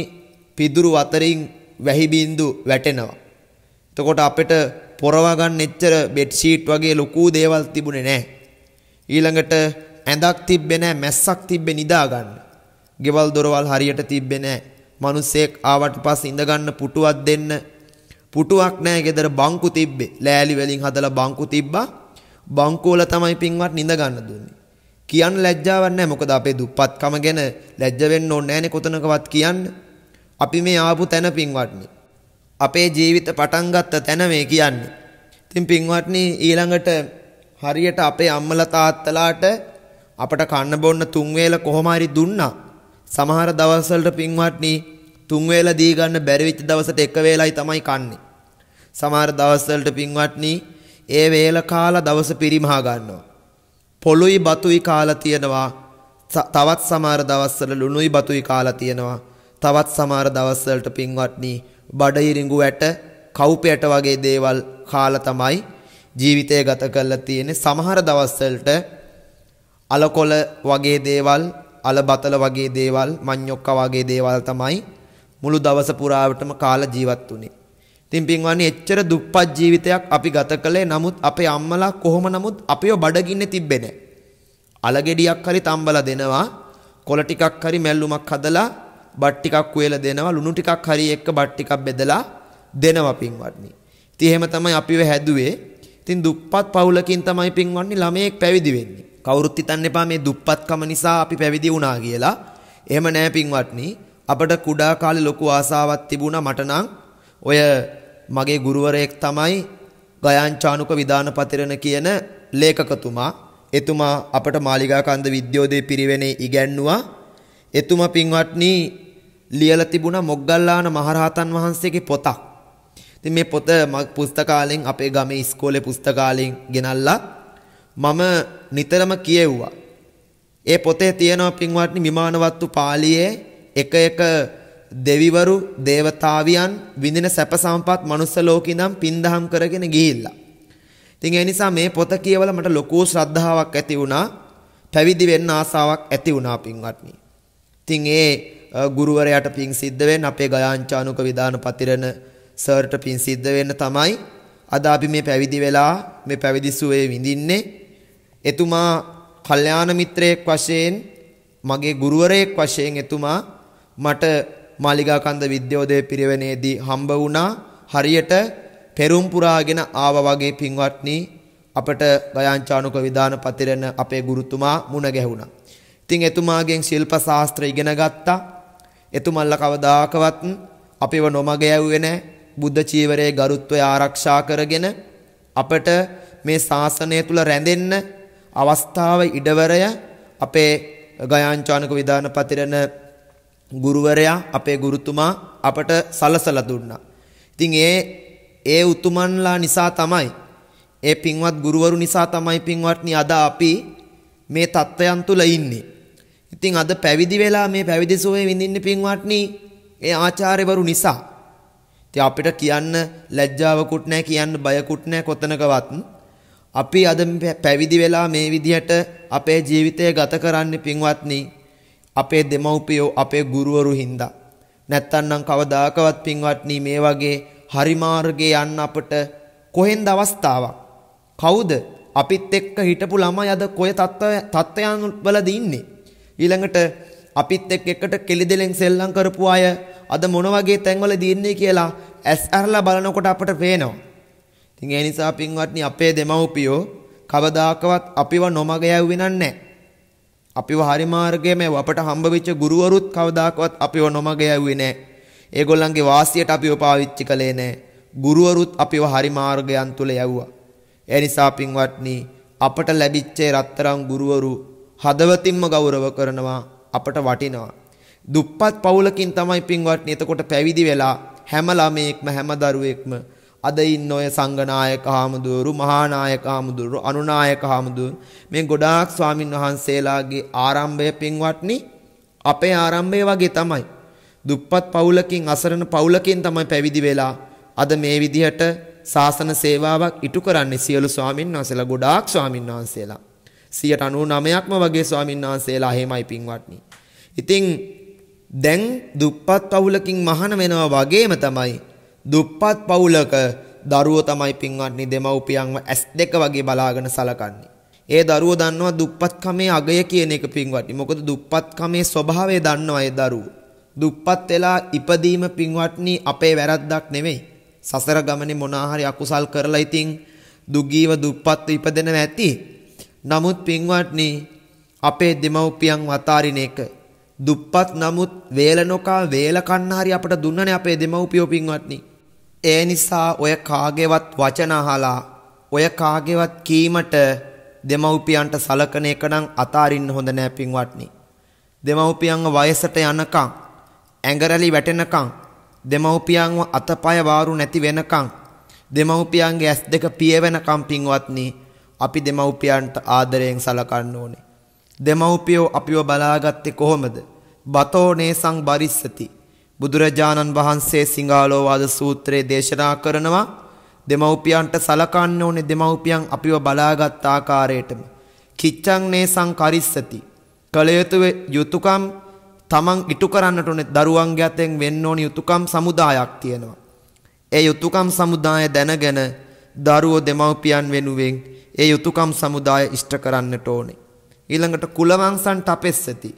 පිදුරු අතරින් වැහි බින්දු වැටෙනවා. එතකොට අපිට පොරවා ගන්න එච්චර බෙඩ් ෂීට් වගේ ලොකු දේවල් තිබුණේ නැහැ. ඊළඟට ඇඳක් තිබ්බේ නැහැ, මැස්සක් තිබ්බේ නිදා ගන්න. ගෙවල් දොරවල් හරියට තිබ්බේ නැහැ. මිනිස්සෙක් ආවට පස්සේ ඉඳ ගන්න පුටුවක් දෙන්න පුටුවක් නැහැ ගෙදර බංකු තිබ්බේ. ලෑලි වලින් හදලා බංකු තිබ්බා. බංකුවල තමයි පින්වත් නිඳ ගන්න දුන්නේ. කියන්න ලැජ්ජාවක් නැහැ මොකද අපේ දුප්පත්කම ගැන ලැජ්ජ වෙන්න ඕනේ නැහැනේ කොතනකවත් කියන්න. අපි මේ ආපු තැන පින්වත්නි. අපේ ජීවිත පටන් ගත්ත තැන මේ කියන්නේ. ඉතින් පින්වත්නි ඊළඟට හරියට අපේ අම්මලා තාත්තලාට අපට කන්න බොන්න තුන් වේල කොහොම හරි දුන්නා. සමහර දවස්වලට පින්වත්නි තුන් වේල දී ගන්න බැරි වෙච්ච දවසට එක වේලයි තමයි කන්නේ. සමහර දවස්වලට පින්වත්නි ඒ වේල කාලා දවස පිරිමහා ගන්නවා. පොළුයි බතුයි කාලා තියෙනවා. තවත් සමහර දවස්වල ලුණුයි බතුයි කාලා තියෙනවා. තවත් සමහර දවස්වලට පින්වත්නි බඩහිරිඟු වැට කව්පයට වගේ දේවල් කාලා තමයි ජීවිතය ගත කරලා තියෙන්නේ සමහර දවස්වලට අලකොළ වගේ දේවල් අලබතල වගේ දේවල් මඤ්ඤොක්ක වගේ දේවල් තමයි මුළු දවස පුරාවටම කාලා ජීවත් වුනේ. ඉතින් පින්වන්නේ එච්චර දුප්පත් ජීවිතයක් අපි ගත කළේ නමුත් අපේ අම්මලා කොහොම නමුත් අපිව බඩගින්නේ තිබ්බේ නැහැ. අලගෙඩියක් හරි තම්බලා දෙනවා කොළ ටිකක් හරි මැල්ලුමක් හදලා බත් ටිකක් වේලා දෙනවා ලුණු ටිකක් හරි එක්ක බත් ටිකක් බෙදලා දෙනවා පින්වත්නි. ඉතින් එහෙම තමයි අපිව හැදුවේ. ඉතින් දුප්පත් පවුලකින් තමයි පින්වත්නි ළමයෙක් පැවිදි වෙන්නේ. කවුරුත් හිතන්න එපා මේ දුප්පත්කම නිසා අපි පැවිදි වුණා කියලා. එහෙම නෑ පින්වත්නි. අපට කුඩා කාලේ ලොකු ආසාවක් තිබුණා මට නම් ඔය මගේ ගුරුවරයෙක් තමයි ගයන්චානුක විධානපතිරණ කියන ලේඛකතුමා. එතුමා අපට මාලිගා කන්ද විද්‍යෝදය පිරිවෙනේ ඉගැන්නුවා. එතුම පින්වත්නි ලියලා තිබුණා මොග්ගල්ලාන මහරහතන් වහන්සේගේ පොතක්. ඉතින් මේ පොත මම පුස්තකාලෙන් අපේ ගමේ ඉස්කෝලේ පුස්තකාලෙන් ගෙනල්ලා මම නිතරම කියෙව්වා. ඒ පොතේ තියෙනවා පින්වත්නි විමානවත්තු පාළියේ එක එක දෙවිවරු දේවතාවියන් විඳින සැප සම්පත් මනුස්ස ලෝකෙනම් පින්දහම් කරගෙන ගිහිල්ලා. ඉතින් ඒ නිසා මේ පොත කියවලා මට ලොකු ශ්‍රද්ධාවක් ඇති වුණා. පැවිදි වෙන්න ආසාවක් ඇති වුණා පින්වත්නි. ඉතින් ඒ ගුරුවරයාට පින් සිද්ධ වෙන්න අපේ ගයාංචානුක විධාන පතිරණ සර්ට පින් සිද්ධ වෙන්න තමයි අද අපි මේ පැවිදි වෙලා මේ පැවිදි සුවේ විඳින්නේ එතුමා කල්යාණ මිත්‍රයෙක් වශයෙන් මගේ ගුරුවරයෙක් වශයෙන් එතුමා මට මාලිගාකන්ද විද්‍යෝදය පිරිවෙනේදී හම්බ වුණා හරියට පෙරුම් පුරාගෙන ආවා වගේ පින්වත්නි අපට ගයාංචානුක විධාන පතිරණ අපේ ගුරුතුමා මුණ ගැහුණා ඉතින් එතුමාගෙන් ශිල්ප ශාස්ත්‍ර ඉගෙන ගත්තා. එතුමල්ල කවදාකවත් අපිව නොමග යවුවේ නැහැ. බුද්ධ චීවරයේ ගරුත්වය ආරක්ෂා කරගෙන අපට මේ ශාසනය තුල රැඳෙන්න අවස්ථාව ඉඩවරය අපේ ගයාංචානක විධාන පතිරණ ගුරුවරයා අපේ ගුරුතුමා අපට සලසලා දුන්නා. ඉතින් ඒ ඒ උතුමන්ලා නිසා තමයි ඒ පින්වත් ගුරුවරු නිසා තමයි පින්වත්නි අද අපි මේ தත්වයන් තුල ඉන්නේ. ඉතින් අද පැවිදි වෙලා මේ පැවිදි සෝය විඳින්න පින්වත්නි ඒ ආචාර්යවරු නිසා. ඉතින් අපිට කියන්න ලැජ්ජාවකුත් නැහැ කියන්න බයකුත් නැහැ කොතනකවත්. අපි අද පැවිදි වෙලා මේ විදිහට අපේ ජීවිතය ගත කරන්නේ පින්වත්නි. අපේ දෙමව්පියෝ අපේ ගුරුවරු හින්දා. නැත්තන්නම් කවදාකවත් පින්වත්නි මේ වගේ හරි මාර්ගේ යන්න අපට කොහෙන්ද අවස්ථාවක්? කවුද අපිත් එක්ක හිටපු ළමයි අද කොය තත්ත්වයන් වලද ඉන්නේ? ඊළඟට අපිත් එක්ක එකට කෙලිදෙලෙන් සෙල්ලම් කරපු අය අද මොන වගේ තැන්වලදී ඉන්නේ කියලා ඇස් අරලා බලනකොට අපට පේනවා. ඉතින් ඒ නිසා පින්වත්නි අපේ දෙමව්පියෝ කවදාකවත් අපිව නොමග යවුවේ නැහැ. අපිව හරි මාර්ගයේම අපට හම්බවෙච්ච ගුරුවරුත් කවදාකවත් අපිව නොමග යවුවේ නැහැ. ඒගොල්ලන්ගේ වාසියට අපිව පාවිච්චි කළේ නැහැ. ගුරුවරුත් අපිව හරි මාර්ගයන් තුල යවුවා. ඒ නිසා පින්වත්නි අපට ලැබිච්ච රත්තරන් ගුරුවරු හදවතින්ම ගෞරව කරනවා අපට වටිනවා. දුප්පත් පවුලකින් තමයි පින්වත්නි එතකොට පැවිදි වෙලා හැම ළමයෙක්ම හැම දරුවෙක්ම අද ඉන්න ඔය සංඝනායක හාමුදුරු මහානායක හාමුදුරු අනුනායක හාමුදුරු මේ ගොඩාක් ස්වාමින් වහන්සේලාගේ ආරම්භය පින්වත්නි අපේ ආරම්භය වගේ තමයි. දුප්පත් පවුලකින් අසරණ පවුලකින් තමයි පැවිදි වෙලා අද මේ විදිහට ශාසන සේවාවක් ඉටු කරන්නේ සියලු ස්වාමින් වහන්සේලා ගොඩාක් ස්වාමින් වහන්සේලා 99%ක්ම වගේ ස්වාමීන් වහන්සේලා එහෙමයි පින්වත්නි. ඉතින් දැන් දුප්පත් පවුලකින් මහාන වෙනවා වගේම තමයි දුප්පත් පවුලක දරුවෝ තමයි පින්වත්නි දෙමව්පියන්ව ඇස් දෙක වගේ බලාගෙන සලකන්නේ. ඒ දරුවෝ දන්නවා දුප්පත්කමේ අගය කියන එක පින්වත්නි. මොකද දුප්පත්කමේ ස්වභාවය දන්නවා ඒ දරුවෝ. දුප්පත් වෙලා ඉපදීම පින්වත්නි අපේ වැරද්දක් නෙමෙයි. සසර ගමනේ මොනවා හරි අකුසල් කරලා ඉතින් දුගීව දුප්පත්ව ඉපදෙනවා ඇති. නමුත් පින්වත්නි අපේ දෙමව්පියන් වතාරින එක දුප්පත් නමුත් වේල නොකා වේල කන්න හරි අපට දුන්නනේ අපේ දෙමව්පියෝ පින්වත්නි. ඒ නිසා ඔය කාගේවත් වචන අහලා ඔය කාගේවත් කීමට දෙමව්පියන්ට සලකන එක නම් අතාරින්න හොඳ නෑ පින්වත්නි. දෙමව්පියන්ව වයසට යනකම් ඇඟරලි වැටෙනකම් දෙමව්පියන්ව අතපය වාරු නැති වෙනකම් දෙමව්පියන්ගේ ඇස් දෙක පියවෙනකම් පින්වත්නි අපි දෙමව්පියන්ට ආදරයෙන් සලකන්න ඕනේ. දෙමව්පියෝ අපිව බලාගත්තේ කොහොමද? බතෝ නේසං බරිස්සති. බුදුරජාණන් වහන්සේ සිංහාලෝවාද සූත්‍රයේ දේශනා කරනවා දෙමව්පියන්ට සලකන්න ඕනේ දෙමව්පියන් අපිව බලාගත් ආකාරයටම. කිච්ඡං නේසං කරිස්සති. කලයුතු යුතුයකම් තමන් ඉටු කරන්නට ඕනේ දරුවන්ගේ අතෙන් වෙන්න ඕනි යුතුයකම් සමුදායක් තියෙනවා. ඒ යුතුයකම් සමුදාය දැනගෙන දරුවෝ දෙමව්පියන් වෙනුවෙන් ඒ යුතුයකම් සමුදාය ඉෂ්ට කරන්නට ඕනේ. ඊළඟට කුලවංශන් තපෙස්සති.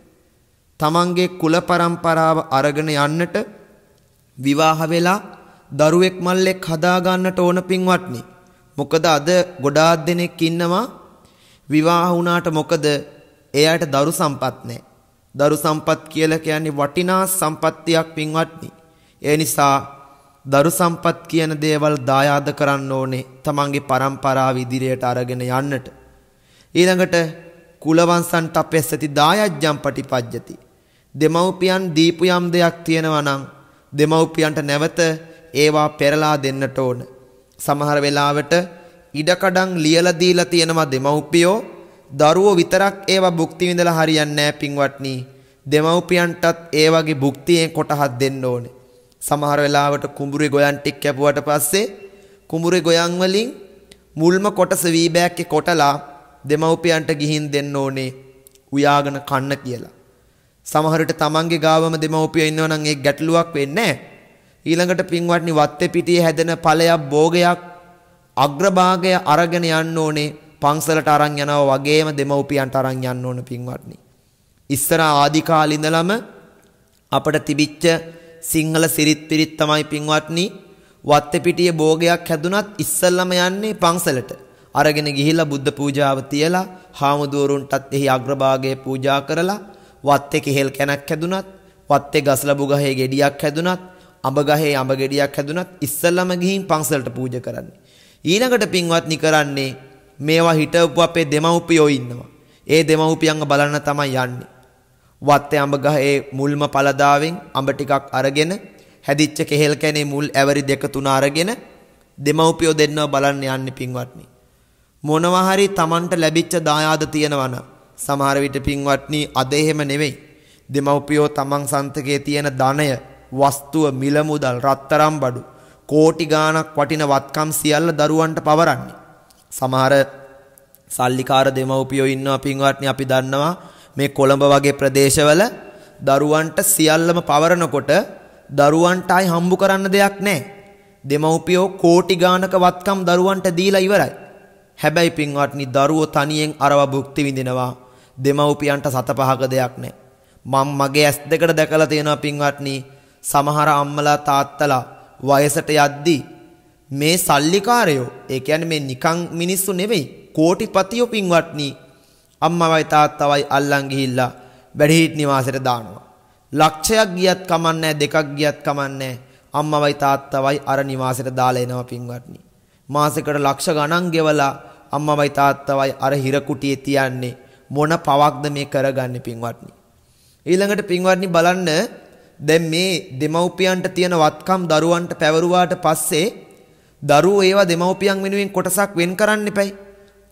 තමන්ගේ කුල પરම්පරාව අරගෙන යන්නට විවාහ වෙලා දරුවෙක් මල්ලෙක් හදා ගන්නට ඕන පින්වත්නි. මොකද අද ගොඩාක් දෙනෙක් ඉන්නවා විවාහ වුණාට මොකද එයාට දරු සම්පත් නැහැ. දරු සම්පත් කියලා කියන්නේ වටිනා සම්පත්තියක් පින්වත්නි. ඒ නිසා දරු සම්පත් කියන දේවල් දායාද කරන්න ඕනේ තමන්ගේ પરම්පරාව ඉදිරියට අරගෙන යන්නට. ඊළඟට කුලවංශන්ට අපෙස්සති දායජ්ජම් පටිපජ්ජති. දෙමව්පියන් දීපු යම් දෙයක් තියෙනවා නම් දෙමව්පියන්ට නැවත ඒවා පෙරලා දෙන්නට ඕන. සමහර වෙලාවට ඉඩකඩම් ලියලා දීලා තියෙනවා දෙමව්පියෝ දරුවෝ විතරක් ඒවා භුක්ති විඳලා හරියන්නේ නැහැ පින්වත්නි. දෙමව්පියන්ටත් ඒ වගේ භුක්තියෙන් කොටහක් දෙන්න ඕනේ. සමහර වෙලාවට කුඹුරේ ගොයන් ටික කැපුවට පස්සේ කුඹුරේ ගොයන් වලින් මුල්ම කොටස වී බෑග් එකේ කොටලා දෙමව්පියන්ට ගිහින් දෙන්න ඕනේ උයාගෙන කන්න කියලා. සමහර විට තමන්ගේ ගාවම දෙමව්පිය ඉන්නවනම් ඒක ගැටලුවක් වෙන්නේ නැහැ. ඊළඟට පින්වත්නි වත්තේ පිටියේ හැදෙන ඵලයක් භෝගයක් අග්‍රභාගය අරගෙන යන්න ඕනේ පන්සලට අරන් යනවා වගේම දෙමව්පියන්ට අරන් යන්න ඕන පින්වත්නි. ඉස්සර ආදි කාලේ ඉඳලම අපට තිබිච්ච සිංහල සිරිත් පිරිත් තමයි පින්වත්නි වත්තපිටිය භෝගයක් හැදුනත් ඉස්සල්ලම යන්නේ පන්සලට. අරගෙන ගිහිල්ලා බුද්ධ පූජාව තියලා හාමුදුරුවන්ටත් එහි අග්‍රභාගය පූජා කරලා වත්තේ කෙහෙල් කැනක් හැදුනත් වත්තේ ගස්ලබු ගහේ ගෙඩියක් හැදුනත් අඹ ගහේ අඹ ගෙඩියක් හැදුනත් ඉස්සල්ලම ගිහින් පන්සලට පූජා කරන්නේ. ඊළඟට පින්වත්නි කරන්නේ මේවා හිටවපු අපේ දෙමව්පියෝ ඉන්නවා. ඒ දෙමව්පියන්ව බලන්න තමයි යන්නේ. වත්තේ අඹ ගහේ මුල්ම පළදාවෙන් අඹ ටිකක් අරගෙන හැදිච්ච කෙහෙල් කැනේ මුල් ඇවරි දෙක තුන අරගෙන දෙමව්පියෝ දෙන්නව බලන්න යන්නේ පින්වත්නි. මොනවා හරි Tamanට ලැබිච්ච දායාද තියෙනවනම් සමහර විට පින්වත්නි අද එහෙම නෙවෙයි. දෙමව්පියෝ Taman සන්තකයේ තියෙන ධනය, වස්තුව, මිල මුදල්, රත්තරන් බඩු, කෝටි ගාණක් වටින වත්කම් සියල්ල දරුවන්ට පවරන්නේ. සමහර සල්ලිකාර දෙමව්පියෝ ඉන්නවා පින්වත්නි අපි දන්නවා මේ කොළඹ වගේ ප්‍රදේශවල දරුවන්ට සියල්ලම පවරනකොට දරුවන්ට ආයි හම්බු කරන්න දෙයක් නැහැ. දෙමව්පියෝ කෝටි ගාණක වත්කම් දරුවන්ට දීලා ඉවරයි. හැබැයි පින්වත්නි දරුවෝ තනියෙන් අරව භුක්ති විඳිනවා. දෙමව්පියන්ට සත පහක දෙයක් නැහැ. මම මගේ ඇස් දෙකට දැකලා තියෙනවා පින්වත්නි සමහර අම්මලා තාත්තලා වයසට යද්දී මේ සල්ලිකාරයෝ ඒ කියන්නේ මේ නිකං මිනිස්සු නෙවෙයි කෝටිපතියෝ පින්වත්නි අම්මවයි තාත්තවයි අල්ලන් ගිහිල්ලා වැඩිහිටි නිවාසෙට දානවා. ලක්ෂයක් ගියත් කමන්නේ දෙකක් ගියත් කමන්නේ අම්මවයි තාත්තවයි අර නිවාසෙට දාලා එනවා පින්වත්නි. මාසෙකට ලක්ෂ ගණන් ගෙවලා අම්මවයි තාත්තවයි අර හිර කුටියේ තියන්නේ මොන පවක්ද මේ කරගන්නේ පින්වත්නි. ඊළඟට පින්වත්නි බලන්න දැන් මේ දෙමව්පියන්ට තියෙන වත්කම් දරුවන්ට පැවරුවාට පස්සේ දරුවෝ ඒවා දෙමව්පියන් වෙනුවෙන් කොටසක් වෙන් කරන්න එපයි.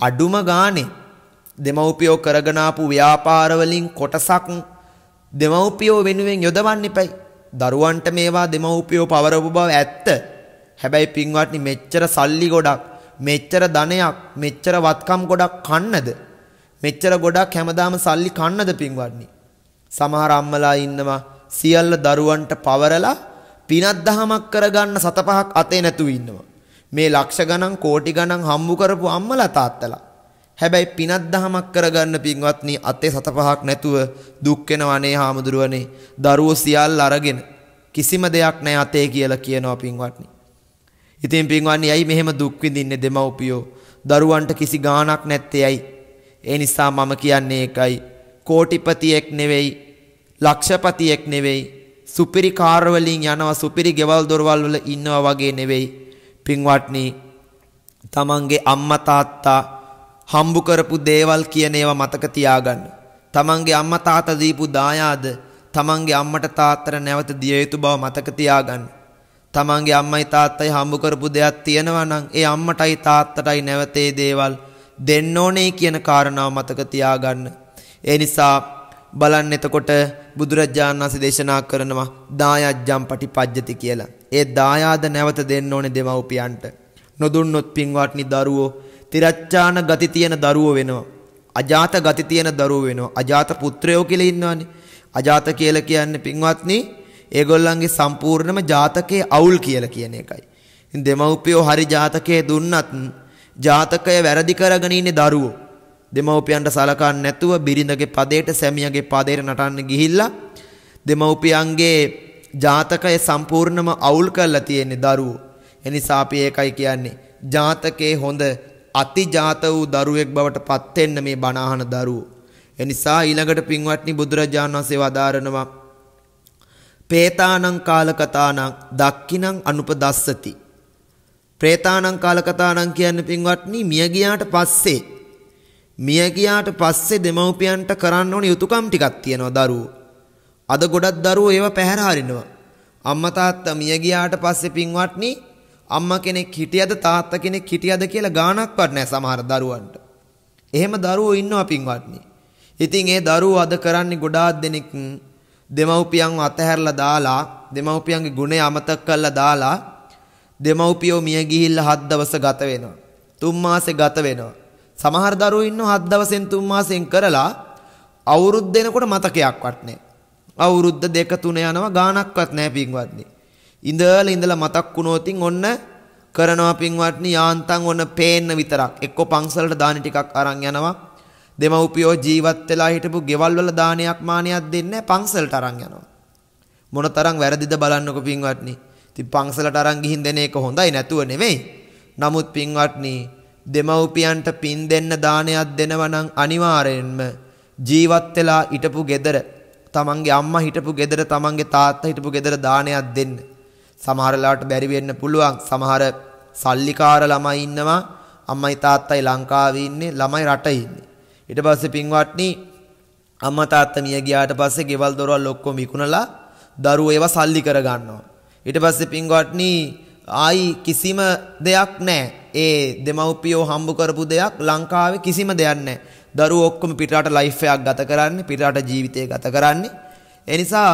අඩුම ගානේ දෙමව්පියෝ කරගෙන ආපු ව්‍යාපාර වලින් කොටසක් දෙමව්පියෝ වෙනුවෙන් යොදවන්න එපයි. දරුවන්ට මේවා දෙමව්පියෝ පවරපු බව ඇත්ත. හැබැයි පින්වත්නි මෙච්චර සල්ලි ගොඩක්, මෙච්චර ධනයක්, මෙච්චර වත්කම් ගොඩක් කන්නද? මෙච්චර ගොඩක් හැමදාම සල්ලි කන්නද පින්වත්නි? සමහර අම්මලා ඉන්නවා සියල්ල දරුවන්ට පවරලා පිනත් දහමක් කරගන්න සත පහක් අතේ නැතුව ඉන්නවා. මේ ලක්ෂ ගණන් කෝටි ගණන් හම්බු කරපු අම්මලා තාත්තලා හැබැයි පිනක් දහමක් කරගන්න පින්වත්නි අතේ සත පහක් නැතුව දුක් වෙනවනේ හාමුදුරුවනේ. දරුවෝ සියල්ල අරගෙන කිසිම දෙයක් නැහැ අතේ කියලා කියනවා පින්වත්නි. ඉතින් පින්වත්නි ඇයි මෙහෙම දුක් විඳින්නේ දෙමව්පියෝ? දරුවන්ට කිසි ගාණක් නැත්තේ ඇයි? ඒ නිසා මම කියන්නේ ඒකයි. කෝටිපතියෙක් නෙවෙයි, ලක්ෂපතියෙක් නෙවෙයි, සුපිරි කාර් වලින් යනවා සුපිරි ගෙවල් දොරවල් වල ඉන්නවා වගේ නෙවෙයි. පින්වත්නි තමන්ගේ අම්මා තාත්තා හම්බු කරපු දේවල් කියන ඒවා මතක තියාගන්න. තමන්ගේ අම්මා තාත්තා දීපු දායාද තමන්ගේ අම්මට තාත්තට නැවත දිය යුතු බව මතක තියාගන්න. තමන්ගේ අම්මයි තාත්තයි හම්බු කරපු දෙයක් තියෙනවා නම් ඒ අම්මටයි තාත්තටයි නැවතේ දේවල් දෙන්න ඕනේ කියන කාරණාව මතක තියාගන්න. ඒ නිසා බලන්න එතකොට බුදුරජාණන් වහන්සේ දේශනා කරනවා දායජ්ජම් පටිපජ්ජති කියලා. ඒ දායාද නැවත දෙන්න ඕනේ දෙමව්පියන්ට. නොදුන්නොත් පින්වත්නි දරුවෝ තිරච්ඡාන ගති තියෙන දරුවෝ වෙනවා. අජාත ගති තියෙන දරුවෝ වෙනවා. අජාත පුත්‍රයෝ කියලා ඉන්නවනේ. අජාත කියලා කියන්නේ පින්වත්නි ඒගොල්ලන්ගේ සම්පූර්ණම ජාතකයේ අවුල් කියලා කියන එකයි. ඉතින් දෙමව්පියෝ හරි ජාතකයේ දුන්නත් ජාතකය වැරදි කරගෙන ඉන්නේ දරුවෝ. දෙමව්පියන්ට සලකන්නේ නැතුව බිරිඳගේ පදයට සැමියාගේ පදයට නටන්න ගිහිල්ලා දෙමව්පියන්ගේ ජාතකය සම්පූර්ණම අවුල් කරලා තියෙන්නේ දරුවෝ. එනිසා අපි ඒකයි කියන්නේ ජාතකයේ හොඳ අතිජාත වූ දරුවෙක් බවට පත්වෙන්න මේ බණ අහන දරුවෝ. එනිසා ඊළඟට පින්වත්නි බුදුරජාණන් වහන්සේ වදාරනවා ප්‍රේතානං කාලකතානං දක්ඛිනං අනුපදස්සති. ප්‍රේතානං කාලකතානං කියන්නේ පින්වත්නි මිය ගියාට පස්සේ මිය ගියාට පස්සේ දෙමව්පියන්ට කරන්න ඕන යුතුයකම් ටිකක් තියෙනවා දරුවෝ. අද ගොඩක් දරුවෝ ඒව පැහැර හරිනවා. අම්මා තාත්තා මිය ගියාට පස්සේ පින්වත්නි අම්මා කෙනෙක් හිටියද තාත්තා කෙනෙක් හිටියද කියලා ගාණක්වත් නැහැ සමහර දරුවන්ට. එහෙම දරුවෝ ඉන්නවා පින්වත්නි. ඉතින් ඒ දරුවෝ අද කරන්නේ ගොඩාක් දෙනෙක් දෙමව්පියන්ව අතහැරලා දාලා දෙමව්පියන්ගේ ගුණය අමතක කරලා දාලා දෙමව්පියෝ මිය ගිහිල්ලා හත් දවස ගත වෙනවා. තුන් මාසෙ ගත වෙනවා. සමහර දරුවෝ ඉන්නවා හත් දවසෙන් තුන් මාසෙන් කරලා අවුරුද්ද එනකොට මතකයක්වත් නැහැ. අවුරුද්ද දෙක තුන යනවා ගාණක්වත් නැහැ පින්වත්නි. ඉඳලා ඉඳලා මතක් වුණොත් ඔන්න කරනවා පින්වත්නි යාන්තම් ඔන්න පේන්න විතරක් එක්කෝ පන්සලට දානි ටිකක් අරන් යනවා දෙමව්පියෝ ජීවත් වෙලා හිටපු ගෙවල් වල දානයක් මානයක් දෙන්නේ පන්සලට අරන් යනවා මොනතරම් වැරදිද බලන්නකො පින්වත්නි ඉතින් පන්සලට අරන් ගිහින් දෙන එක හොඳයි නැතුව නෙමෙයි නමුත් පින්වත්නි දෙමව්පියන්ට පින් දෙන්න දානයක් දෙනවා නම් අනිවාර්යෙන්ම ජීවත් වෙලා හිටපු gedara තමන්ගේ අම්මා හිටපු gedara තමන්ගේ තාත්තා හිටපු gedara දානයක් දෙන්න සමහර ලාට බැරි වෙන්න පුළුවන්. සමහර සල්ලිකාර ළමයි ඉන්නවා. අම්මයි තාත්තයි ලංකාවේ ඉන්නේ ළමයි රටේ ඉන්නේ. ඊට පස්සේ පින්වත්නි අම්මා තාත්තා මිය ගියාට පස්සේ ගෙවල් දොරවල් ඔක්කොම විකුණලා දරුවෝ ඒවා සල්ලි කර ගන්නවා. ඊට පස්සේ පින්වත්නි ආයි කිසිම දෙයක් නැහැ. ඒ දෙමව්පියෝ හම්බ කරපු දෙයක් ලංකාවේ කිසිම දෙයක් නැහැ. දරුවෝ ඔක්කොම පිටරට ලයිෆ් එකක් ගත කරන්නේ, පිටරට ජීවිතය ගත කරන්නේ. ඒ නිසා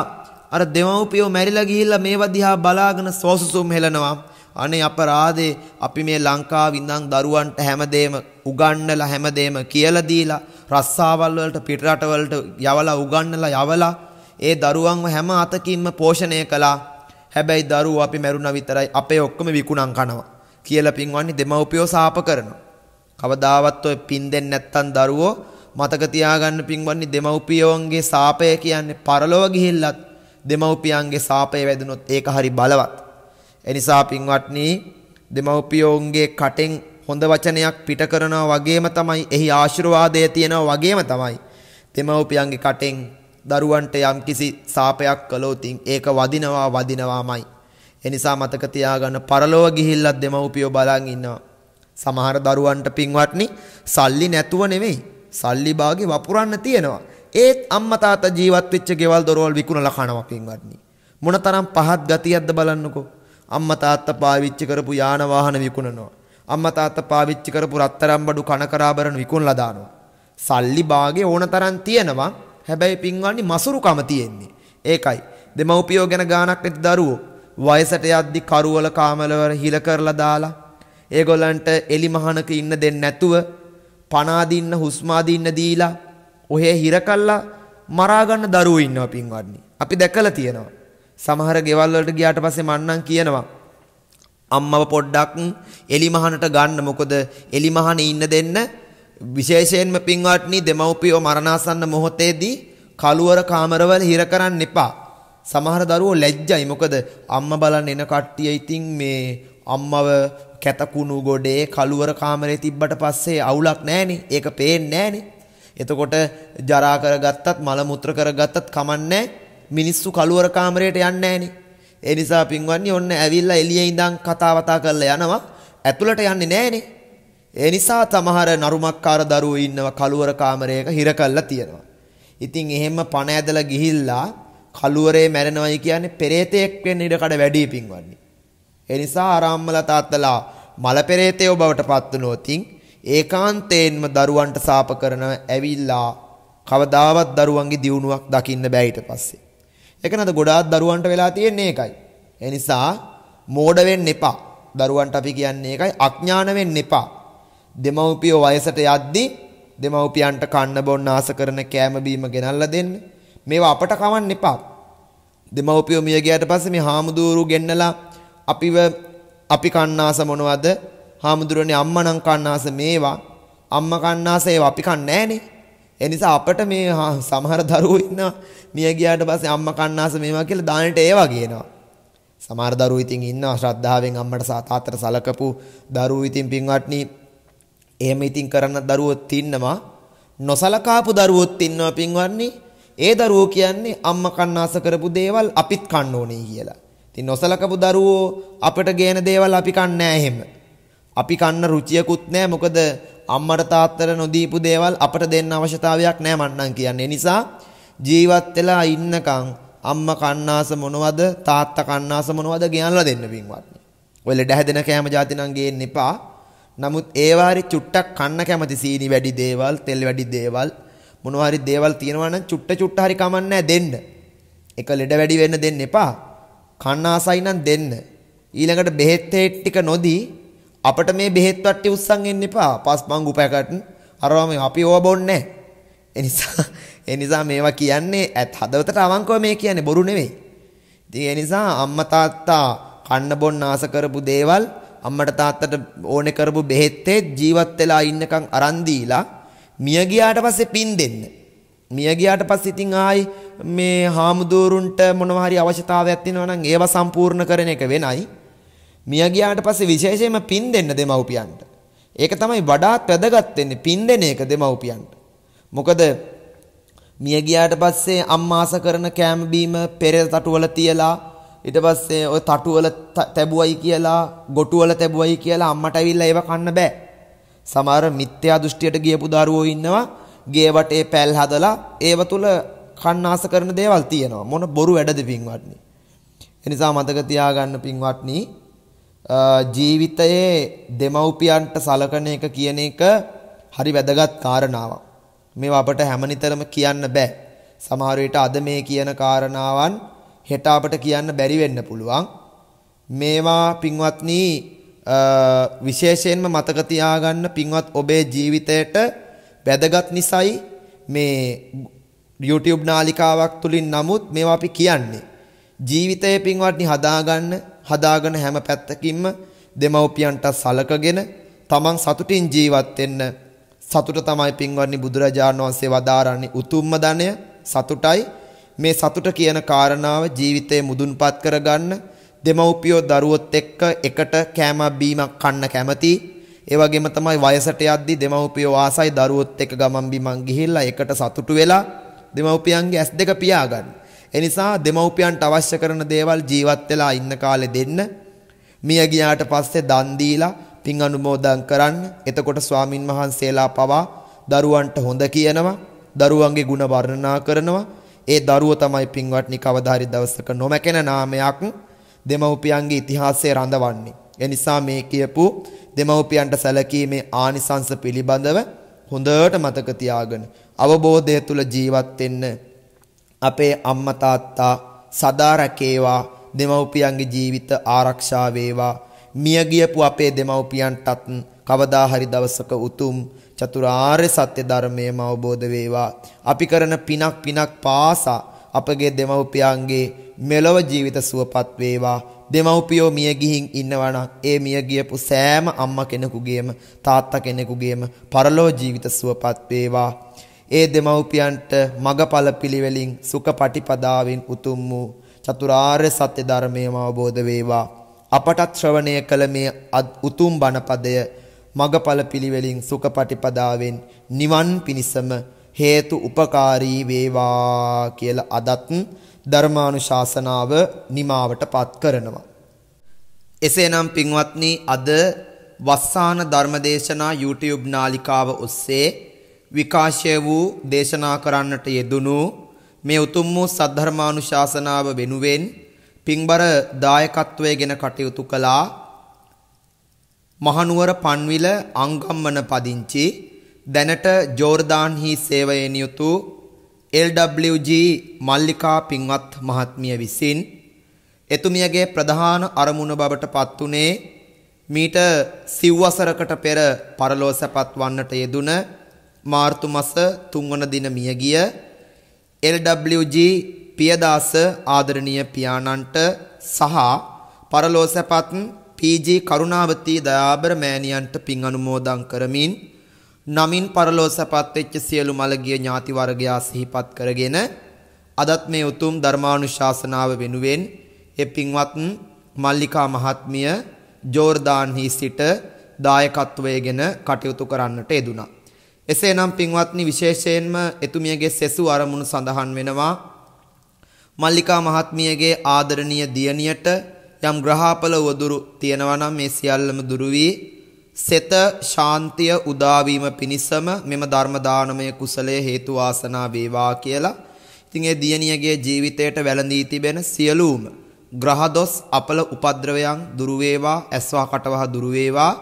අර දෙමව්පියෝ මැරිලා ගිහිල්ලා මේවා දිහා බලාගෙන සෝසුසුම් හෙලනවා. අනේ අපරාදේ අපි මේ ලංකාව ඉඳන් දරුවන්ට හැමදේම උගන්නලා හැමදේම කියලා දීලා රස්සාවල් වලට පිටරට වලට යවලා උගන්නලා යවලා ඒ දරුවන්ව හැම අතකින්ම පෝෂණය කළා. හැබැයි දරුවෝ අපි මැරුණා විතරයි අපේ ඔක්කොම විකුණන් කනවා කියලා පින්වන්නේ දෙමව්පියෝ සාප කරනවා. කවදාවත් ඔය පින් දෙන්නේ නැත්තම් දරුවෝ මතක තියාගන්න පින්වන්නේ දෙමව්පියෝන්ගේ සාපය කියන්නේ පරලොව ගිහිල්ලත් දෙමව්පියන්ගේ සාපේ වැදුනොත් ඒක හරි බලවත්. එනිසා පින්වත්නි දෙමව්පියෝන්ගේ කටෙන් හොඳ වචනයක් පිට කරනවා වගේම තමයි එහි ආශිර්වාදය තියෙනවා වගේම තමයි දෙමව්පියන්ගේ කටෙන් දරුවන්ට යම්කිසි සාපයක් කළොත් ඒක වදිනවා වදිනවාමයි. එනිසා මතක තියාගන්න පරලොව ගිහිල්ලත් දෙමව්පියෝ බලන් ඉන්නවා. සමහර දරුවන්ට පින්වත්නි සල්ලි නැතුව නෙවෙයි සල්ලි භාගේ වපුරන්න තියෙනවා. ඒත් අම්මා තාත්තා ජීවත් වෙච්ච ගෙවල් දොරවල් විකුණලා කනවා පින්වත්නි. මොනතරම් පහත් ගතියක්ද බලන්නකෝ. අම්මා තාත්තා පාවිච්චි කරපු යාන වාහන විකුණනවා. අම්මා තාත්තා පාවිච්චි කරපු රත්තරන් බඩු කන කරා බරන විකුණලා දානවා. සල්ලි භාගේ ඕනතරම් තියෙනවා. හැබැයි පින්වත්නි මසුරුකම තියෙන්නේ. ඒකයි. දෙමව්පියෝ ගැන ගාණක් නැති දරුවෝ වයසට යද්දි කරවල කාමලවර හිල කරලා දාලා ඒගොල්ලන්ට එලි මහනක ඉන්න දෙන්නේ නැතුව පනාදින්න හුස්මාදින්න දීලා ඔහේ හිර කල්ලා මරා ගන්න දරුවෝ ඉන්නවා පින්වත්නි. අපි දැකලා තියෙනවා. සමහර ගෙවල් වලට ගියාට පස්සේ මන්නම් කියනවා අම්මව පොඩ්ඩක් එලිමහනට ගන්න මොකද එලිමහන ඉන්න දෙන්න විශේෂයෙන්ම පින්වත්නි දෙමව්පියෝ මරණාසන්න මොහොතේදී කලුවර කාමරවල හිර කරන්න එපා. සමහර දරුවෝ ලැජ්ජයි. මොකද අම්මා බලන්න එන කට්ටිය ඉතින් මේ අම්මව කැතකුණු ගොඩේ කලුවර කාමරේ තිබ්බට පස්සේ අවුලක් නැහනේ. ඒක පේන්නේ නැහනේ. එතකොට ජරා කරගත්තත් මල මුත්‍ර කරගත්තත් කමන්නේ මිනිස්සු කළුවර කාමරයට යන්නේ නැහනේ. ඒ නිසා පින්වත්නි ඔන්න ඇවිල්ලා එළියේ ඉඳන් කතා වතා කරලා යනවා. ඇතුළට යන්නේ නැහනේ. ඒ නිසා තමහර නරුමක්කාර දරුවෝ ඉන්නව කළුවර කාමරයක හිර කරලා තියෙනවා. ඉතින් එහෙම පණ ඇදලා ගිහිල්ලා කළුවරේ මැරෙනවයි කියන්නේ පෙරේතෙක් වෙන්න ඉඩ කඩ වැඩි පින්වත්නි. ඒ නිසා ආරාම්මල තාත්තලා මල පෙරේතයෝ බවට පත් වුණොතින් ඒකාන්තයෙන්ම දරුවන්ට සාප කරන ඇවිල්ලා කවදාවත් දරුවන්ගේ දියුණුවක් දකින්න බෑ ඊට පස්සේ. ඒක නේද ගොඩාක් දරුවන්ට වෙලා තියෙන්නේ ඒකයි. ඒ නිසා මෝඩ වෙන්න එපා. දරුවන්ට අපි කියන්නේ ඒකයි අඥාන වෙන්න එපා. දෙමව්පියෝ වයසට යද්දී දෙමව්පියන්ට කන්න බොන්න ආස කරන කෑම බීම ගෙනල්ලා දෙන්න. මේවා අපට කවන්න එපා. දෙමව්පියෝ මිය ගියාට පස්සේ මේ හාමුදුරු ගෙන්නලා අපිව අපි කන්න ආස මොනවද හාමුදුරනේ අම්මනම් කන්නාස මේවා අම්ම කන්නාස ඒවා අපි කන්නේ නැහනේ. ඒ නිසා අපට මේ සමහර දරුවෝ ඉන්නවා මිය ගියාට පස්සේ අම්ම කන්නාස මේවා කියලා දානෙට ඒවා කියනවා. සමහර දරුවෝ ඉතින් ඉන්නවා ශ්‍රද්ධාවෙන් අම්මට තාත්තට සලකපු දරුවෝ ඉතින් පින්වත්නි එහෙම ඉතින් කරන දරුවොත් ඉන්නවා. නොසලකාපු දරුවොත් ඉන්නවා පින්වත්නි. ඒ දරුවෝ කියන්නේ අම්ම කන්නාස කරපු දේවල් අපිත් කන්න ඕනේ කියලා. ඉතින් නොසලකපු දරුවෝ අපට ගේන දේවල් අපි කන්නේ නැහැ එහෙම. අපි කන්න රුචියකුත් නැහැ මොකද අම්මට තාත්තට නොදීපු දේවල් අපට දෙන්න අවශ්‍යතාවයක් නැහැ මන්නම් කියන්නේ. නිසා ජීවත් වෙලා ඉන්නකම් අම්මා කන්නාස මොනවද තාත්තා කන්නාස මොනවද ගෙනල්ලා දෙන්න පින්වත්නි. ඔය ලෙඩ හැදෙන කෑම જાති නම් ගේන්න එපා. නමුත් ඒවා හරි චුට්ටක් කන්න කැමති සීනි වැඩි දේවල්, තෙල් වැඩි දේවල් මොනවා හරි දේවල් තියෙනවා නම් චුට්ට චුට්ට හරි කමන්නේ දෙන්න. එක ලෙඩ වැඩි වෙන්න දෙන්න එපා. කන්න ආසයි නම් දෙන්න. ඊළඟට බෙහෙත් ටික නොදී අපිට මේ බෙහෙත් වට්ටිය උස්සන් එන්න එපා. පස් බංගු පැකට් අරවා මේ අපි ඕවා බොන්නේ නැහැ. ඒ නිසා *laughs* ඒ නිසා මේවා කියන්නේ ඇත් හදවතට අවංකව මේ කියන්නේ බොරු නෙවෙයි. ඉතින් ඒ නිසා අම්මා තාත්තා කන්න බොන්න ආස කරපු දේවල් අම්මට තාත්තට ඕනේ කරපු බෙහෙත්තේ ජීවත් වෙලා ඉන්නකම් අරන් දීලා මිය ගියාට පස්සේ පින් දෙන්න. මිය ගියාට පස්සේ ඉතින් ආයි මේ හාමුදුරුන්ට මොනවා හරි අවශ්‍යතාවයක් තියෙනවා නම් ඒව සම්පූර්ණ කරන එක වෙනයි. මිය ගියාට පස්සේ විශේෂයෙන්ම පින් දෙන්න දෙමව්පියන්ට. ඒක තමයි වඩාත් වැදගත් වෙන්නේ පින් දෙන එක දෙමව්පියන්ට. මොකද මිය ගියාට පස්සේ අම්මාස කරන කෑම බීම පෙරේ තටුවල තියලා ඊට පස්සේ ওই තටුවල තැබුවයි කියලා ගොටුවල තැබුවයි කියලා අම්මට ඇවිල්ලා ඒව කන්න බෑ. සමහර මිත්‍යා දෘෂ්ටියට ගියපු දරුවෝ ඉන්නවා ගේ වටේ පැල් හදලා ඒව තුල කන්නාස කරන දේවල් තියෙනවා. මොන බොරු වැඩද පින්වත්නි. එනිසා මතක තියාගන්න පින්වත්නි ජීවිතයේ දෙමව්පියන්ට සලකන එක කියන එක හරි වැදගත් කාරණාවක්. මේවා අපට හැමනිතරම කියන්න බෑ. සමහර විට අද මේ කියන කාරණාවන් හෙට අපට කියන්න බැරි වෙන්න පුළුවන්. මේවා පින්වත්නි විශේෂයෙන්ම මතක තියාගන්න පින්වත් ඔබේ ජීවිතයට වැදගත් නිසයි මේ YouTube නාලිකාවක් තුලින් නමුත් මේවා අපි කියන්නේ. ජීවිතයේ පින්වත්නි හදාගන්න හදාගෙන හැම පැත්තකින්ම දෙමව්පියන්ට සලකගෙන තමන් සතුටින් ජීවත් වෙන්න සතුට තමයි පින්වත්නි බුදුරජාණන් වහන්සේ වදාරන්නේ උතුම්ම ධනය සතුටයි මේ සතුට කියන කාරණාව ජීවිතේ මුදුන්පත් කරගන්න දෙමව්පියෝ දරුවොත් එක්ක එකට කෑමක් බීමක් කන්න කැමති ඒ වගේම තමයි වයසට යද්දී දෙමව්පියෝ ආසයි දරුවොත් එක්ක ගමන් බිමන් ගිහිල්ලා එකට සතුටු වෙලා දෙමව්පියන්ගේ ඇස් දෙක පියාගන්න එනිසා දෙමව්පියන්ට අවශ්‍ය කරන දේවල් ජීවත් වෙලා ඉන්න කාලේ දෙන්න. මිය ගියාට පස්සේ දන් දීලා පින් අනුමෝදන් කරන්න. එතකොට ස්වාමින් වහන්සේලා පවා දරුවන්ට හොඳ කියනවා. දරුවන්ගේ ಗುಣ වර්ණනා කරනවා. ඒ දරුව තමයි පින්වත්නි කවදාහරි දවසක නොමැකෙන නාමයක් දෙමව්පියන්ගේ ඉතිහාසයේ රඳවන්නේ. එනිසා මේ කියපු දෙමව්පියන්ට සැලකීමේ ආනිසංස පිළිබඳව හොඳට මතක තියාගෙන අවබෝධය තුල ජීවත් වෙන්න අපේ අම්මා තාත්තා සදා රැකේවා දෙමව්පියන්ගේ ජීවිත ආරක්ෂා වේවා මිය ගියපු අපේ දෙමව්පියන්ටත් කවදා හරි දවසක උතුම් චතුරාර්ය සත්‍ය ධර්මයම අවබෝධ වේවා අපි කරන පිනක් පිනක් පාසා අපගේ දෙමව්පියන්ගේ මෙලොව ජීවිත සුවපත් වේවා දෙමව්පියෝ මිය ගිහින් ඉන්නවා නම් ඒ මිය ගියපු සෑම අම්මා කෙනෙකුගේම තාත්තා කෙනෙකුගේම පරලෝ ජීවිත සුවපත් වේවා ඒ දෙමව්පියන්ට මගඵල පිළිවෙලින් සුඛ පටිපදාවෙන් උතුම් වූ චතුරාර්ය සත්‍ය ධර්මයම අවබෝධ වේවා අපටත් ශ්‍රවණය කළ මේ උතුම් බණපදය මගඵල පිළිවෙලින් සුඛ පටිපදාවෙන් නිවන් පිණිසම හේතු උපකාරී වේවා කියලා අදත් ධර්මානුශාසනාව නිමාවටපත් කරනවා එසේනම් පින්වත්නි අද වස්සාන ධර්මදේශනා YouTube නාලිකාව ඔස්සේ විකාශය වූ දේශනා කරන්නට යෙදුණු මේ උතුම් වූ සද්ධර්මානුශාසනාව වෙනුවෙන් පින්බර දායකත්වයේගෙන කටයුතු කළා මහනුවර පන්විල අංගම්මන පදිංචි දැනට ජෝර්දාන්හි සේවයෙන් යුතු LWG මල්ලිකා පින්වත් මහත්මිය විසින් එතුමියගේ ප්‍රධාන අරමුණ බවට පත් වුනේ මීට සිව්වසරකට පෙර පරලෝසපත් වන්නට යෙදුන මාර්තු මස 3 වන දින මිය ගිය LWG පියදාස ආදරණීය පියාණන්ට සහ පරලෝසපත් PG කරුණාවති දයාබර මෑණියන්ට පින් අනුමෝදන් කරමින් නමින් පරලෝසපත් වෙච්ච සියලු මළගිය ඥාති වර්ගයා සිහිපත් කරගෙන අදත් මේ උතුම් ධර්මානුශාසනාව වෙනුවෙන් ඒ පින්වත් මල්ලිකා මහත්මිය ජෝර්දාන්හි සිට දායකත්වයේගෙන කටයුතු කරන්නට යෙදුණා. එසේනම් පින්වත්නි විශේෂයෙන්ම එතුමියගේ සෙසු අරමුණු සඳහන් වෙනවා. මල්ලිකා මහත්මියගේ ආදරණීය දියණියට යම් ග්‍රහාපල වදුරු තියෙනවා නම් මේ සියල්ලම දුරු වී සෙත ශාන්තිය උදා වීම පිණිසම මෙම ධර්ම දානමය කුසලයේ හේතු වාසනා වේවා කියලා. ඉතින් ඒ දියණියගේ ජීවිතයට වැළඳී තිබෙන සියලුම ග්‍රහදොස් අපල උපද්‍රවයන් දුරු වේවා, ඇස්වා කටවහ දුරු වේවා.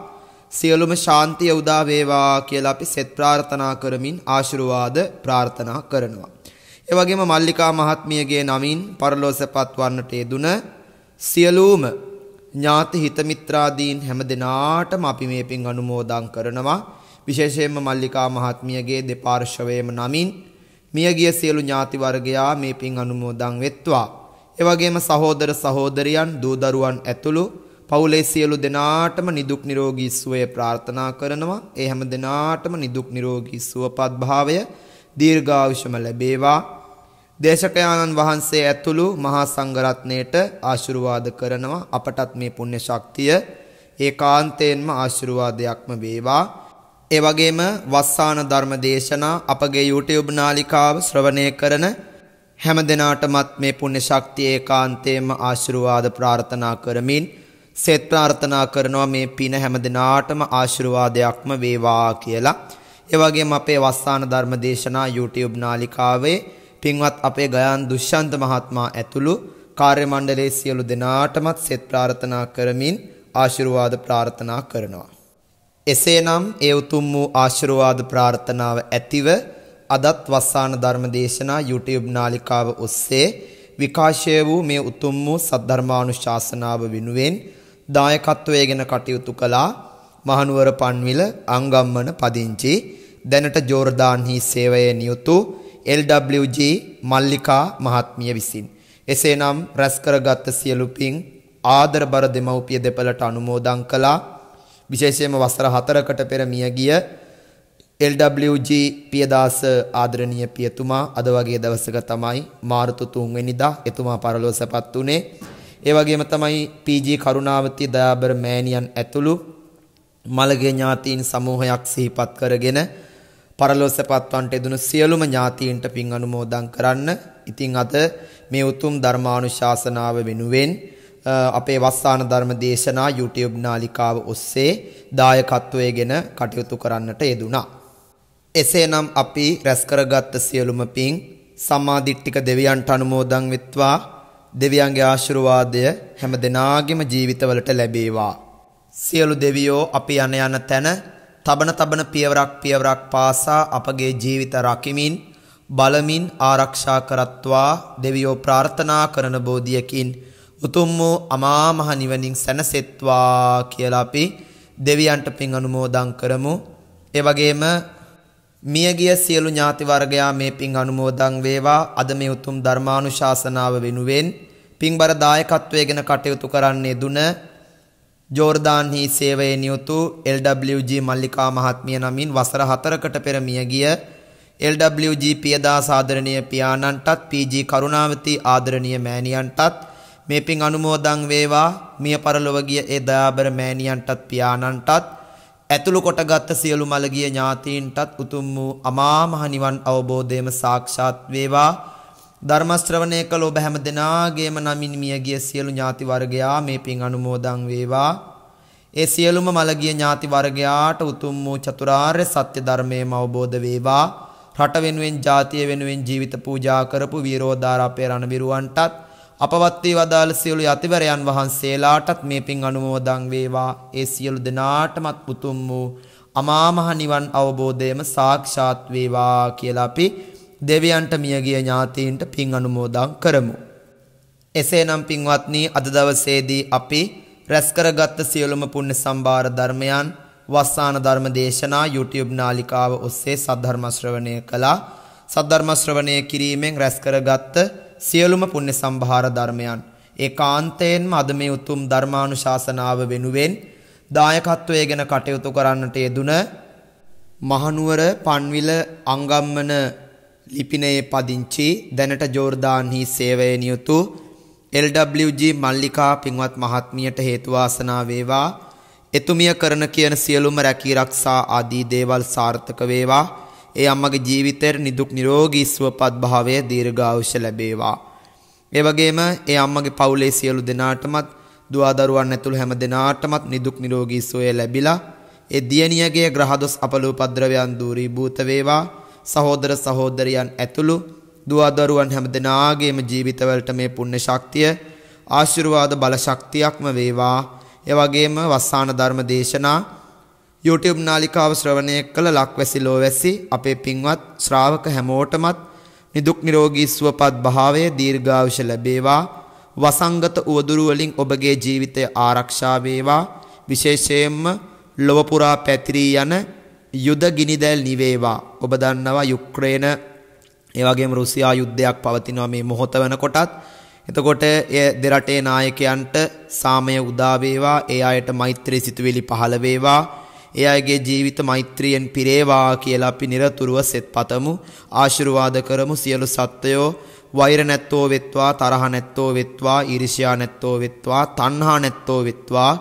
සියලුම ශාන්තිය උදා වේවා කියලා අපි සෙත් ප්‍රාර්ථනා කරමින් ආශිර්වාද ප්‍රාර්ථනා කරනවා. ඒ වගේම මල්ලිකා මහත්මියගේ නමින් පරලෝසපත් වන්නට යෙදුන සියලුම ඥාති හිත මිත්‍රාදීන් හැමදෙනාටම අපි මේ පින් අනුමෝදන් කරනවා. විශේෂයෙන්ම මල්ලිකා මහත්මියගේ දෙපාර්ශවයේම නමින් මියගිය සියලු ඥාති වර්ගයා මේ පින් අනුමෝදන් වෙත්වා. ඒ වගේම සහෝදර සහෝදරියන් දූ දරුවන් ඇතුළු පවුලේ සියලු දෙනාටම නිදුක් නිරෝගී සුවය ප්‍රාර්ථනා කරනවා. ඒ හැම දෙනාටම නිදුක් නිරෝගී සුවපත් භාවය දීර්ඝායුෂම ලැබේවා. දේශකයාණන් වහන්සේ ඇතුළු මහා සංඝරත්නයට ආශිර්වාද කරනවා. අපටත් මේ පුණ්‍ය ශක්තිය ඒකාන්තයෙන්ම ආශිර්වාදයක්ම වේවා. ඒ වගේම වස්සාන ධර්ම දේශනා අපගේ YouTube නාලිකාව ශ්‍රවණය කරන හැම දිනාටමත් මේ පුණ්‍ය ශක්තිය ඒකාන්තයෙන්ම ආශිර්වාද ප්‍රාර්ථනා කරමින් සෙත් ප්‍රාර්ථනා කරනවා මේ පින හැම දිනාටම ආශිර්වාදයක්ම වේවා කියලා. ඒ වගේම අපේ වස්සාන ධර්ම දේශනා YouTube නාලිකාවේ පින්වත් අපේ ගයන් දුෂ්‍යන්ත මහත්මයා ඇතුළු කාර්ය මණ්ඩලයේ සියලු දෙනාටමත් සෙත් ප්‍රාර්ථනා කරමින් ආශිර්වාද ප්‍රාර්ථනා කරනවා. එසේනම් ඒ උතුම් වූ ආශිර්වාද ප්‍රාර්ථනාව ඇතිව අදත් වස්සාන ධර්ම දේශනා YouTube නාලිකාව ඔස්සේ විකාශය වූ මේ උතුම් වූ සද්ධර්මානුශාසනාව වෙනුවෙන් දායකත්වයේගෙන කටයුතු කළා මහනුවර පන්විල අංගම්මන පදිංචි දැනට ජෝර්දාන්හි සේවයේ නියුතු LWG මල්ලිකා මහත්මිය විසින් එසේනම් රැස් කරගත් සියලු පින් ආදරබර දෙමව්පිය දෙපළට අනුමෝදන් කළා විශේෂයෙන්ම වසර 4කට පෙර මිය ගිය LWG පියදාස ආදරණීය පියතුමා අද වගේ දවසක තමයි මාර්තු 3 වෙනිදා එතුමා පරලෝසපත් උනේ ඒ වගේම තමයි පීජී කරුණාවති දයාබර මෑණියන් ඇතුළු මළගේ ඥාතීන් සමූහයක් සිහිපත් කරගෙන පරලොස්සපත්වන්ට එදුණු සියලුම ඥාතීන්ට පින් අනුමෝදන් කරන්න. ඉතින් අද මේ උතුම් ධර්මානුශාසනාව වෙනුවෙන් අපේ වස්සාන ධර්ම දේශනා YouTube නාලිකාව ඔස්සේ දායකත්වයේගෙන කටයුතු කරන්නට යෙදුණා. එසේනම් අපි රැස් කරගත් සියලුම පින් සම්මා දිට්ඨික දෙවියන්ට අනුමෝදන් වෙත්වා දෙවියන්ගේ ආශිර්වාදය හැම දෙනාගේම ජීවිතවලට ලැබේවා. සියලු දෙවියෝ අපි යන යන තැන තබන තබන පියවරක් පියවරක් පාසා අපගේ ජීවිත රකිමින් බලමින් ආරක්ෂා කරත්වා දෙවියෝ ප්‍රාර්ථනා කරන බෝධියකින් උතුම් වූ අමා මහ නිවනින් සැනසෙත්වා කියලා අපි දෙවියන්ට පින් අනුමෝදන් කරමු. ඒ වගේම මියගිය සියලු ඥාති වර්ගයා මේ පින් අනුමෝදන් වේවා අද මේ උතුම් ධර්මානුශාසනාව වෙනුවෙන් පින්බර දායකත්වයේගෙන කටයුතු කරන්නේ දුන ජෝර්දාන්හි සේවයේ නියුතු LWG මල්ලිකා මහත්මිය නමින් වසර 4කට පෙර මියගිය LWG පියදාස ආදරණීය පියාණන්ටත් PG කරුණාවති ආදරණීය මෑණියන්ටත් මේ පින් අනුමෝදන් වේවා මිය පරලොව ගිය ඒ දයාබර මෑණියන්ටත් පියාණන්ටත් ඇතුළු කොටගත් සියලු මළගිය ඥාතීන්ටත් උතුම් වූ අමා මහ නිවන් අවබෝධයම සාක්ෂාත් වේවා ධර්ම ශ්‍රවණය කළ ඔබ හැම දෙනාගේම නමින් මියගිය සියලු ඥාති වර්ගයා මේ පින් අනුමෝදන් වේවා ඒ සියලුම මළගිය ඥාති වර්ගයාට උතුම් වූ චතුරාර්ය සත්‍ය ධර්මයම අවබෝධ වේවා රට වෙනුවෙන් ජාතිය වෙනුවෙන් ජීවිත පූජා කරපු වීරෝදාර අපේ රණවිරුවන්ටත් අපවත් වී වදාළ සියලු යතිවරයන් වහන්සේලාටත් මේ පින් අනුමෝදන් වේවා ඒ සියලු දෙනාටමත් උතුම් වූ අමා මහ නිවන් අවබෝධයම සාක්ෂාත් වේවා කියලා අපි දෙවියන්ට මියගිය ඥාතීන්ට පින් අනුමෝදන් කරමු. එසේනම් පින්වත්නි අද දවසේදී අපි රැස් කරගත් සියලුම පුණ්‍ය සම්භාර ධර්මයන් වස්සාන ධර්ම දේශනා YouTube නාලිකාව ඔස්සේ සද්ධර්ම ශ්‍රවණය කළා. සද්ධර්ම ශ්‍රවණය කිරීමෙන් රැස් කරගත් සියලුම පුණ්‍ය සම්භාර ධර්මයන් ඒකාන්තයෙන්ම අද මේ උතුම් ධර්මානුශාසනාව වෙනුවෙන් දායකත්වයේගෙන කටයුතු කරන්නට යෙදුන මහනුවර පන්විල අංගම්මන ලිපිනයේ පදිංචි දැනට ජෝර්දාන්හි සේවයේ නියුතු LWG මල්ලිකා පින්වත් මහත්මියට හේතු වාසනා වේවා එතුමිය කරන කියන සියලුම රැකී ආදී දේවල් සාර්ථක වේවා ඒ අම්මගේ ජීවිතයට නිදුක් නිරෝගී සුවපත් භාවය දීර්ඝායුෂ ලැබේවා. ඒ වගේම ඒ අම්මගේ පවුලේ සියලු දෙනාටමත් දුවා දරුවන් ඇතුළු හැම දෙනාටමත් නිදුක් නිරෝගී සුවය ලැබිලා ඒ දියණියගේ ග්‍රහදොස් අපලෝපද්‍රවයන් දුරීභූත වේවා. සහෝදර සහෝදරියන් ඇතුළු දුවා දරුවන් හැම දෙනාගේම ජීවිතවලට මේ පුණ්‍ය ශක්තිය ආශිර්වාද බල ශක්තියක්ම වේවා. එවැගේම වස්සාන ධර්ම දේශනා YouTube නාලිකාව ශ්‍රවණය කළ ලක්වැසි ලෝවැසි අපේ පින්වත් ශ්‍රාවක හැමෝටමත් නිදුක් නිරෝගී සුවපත් භාවය දීර්ඝායුෂ ලැබේවා වසංගත උවදුරු වලින් ඔබගේ ජීවිතය ආරක්ෂා වේවා විශේෂයෙන්ම ලොව පුරා පැතිරී යන යුද ගිනිදැල් නිවේවා ඔබ දන්නවා යුක්‍රේන ඒ වගේම රුසියා යුද්ධයක් පවතිනවා මේ මොහොත වෙනකොටත් එතකොට එය දෙරටේ නායකයන්ට සාමය උදා වේවා ඒ අයට මෛත්‍රී සිතුවිලි පහළ වේවා ඒ අයගේ ජීවිත මෛත්‍රියෙන් පිරේවා කියලා අපි নিরතුරුව සෙත් පතමු ආශිර්වාද කරමු සියලු සත්වයෝ වෛර නැත්තෝ වෙත්වා තරහ නැත්තෝ වෙත්වා ඊර්ෂ්‍යා නැත්තෝ වෙත්වා තණ්හා නැත්තෝ වෙත්වා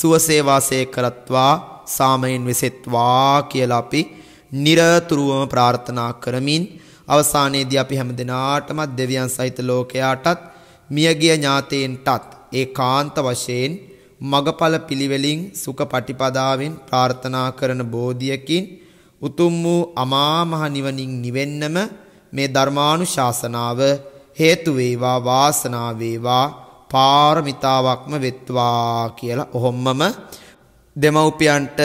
සුවසේ වාසය කරත්වා සාමයෙන් විසෙත්වා කියලා අපි নিরතුරුවම ප්‍රාර්ථනා කරමින් අවසානයේදී අපි හැමදෙනාටම දෙවියන් සහිත ලෝකයාටත් මියගිය ඥාතීන්ටත් ඒකාන්ත වශයෙන් මගඵල පිළිවෙලින් සුඛ පටිපදාවෙන් ප්‍රාර්ථනා කරන බෝධියකින් උතුම් වූ අමා මහ නිවනින් නිවෙන්නම මේ ධර්මානුශාසනාව හේතු වේවා වාසනාව වේවා පාරමිතාවක්ම වෙත්වා කියලා ඔහොම්මම දෙමව්පියන්ට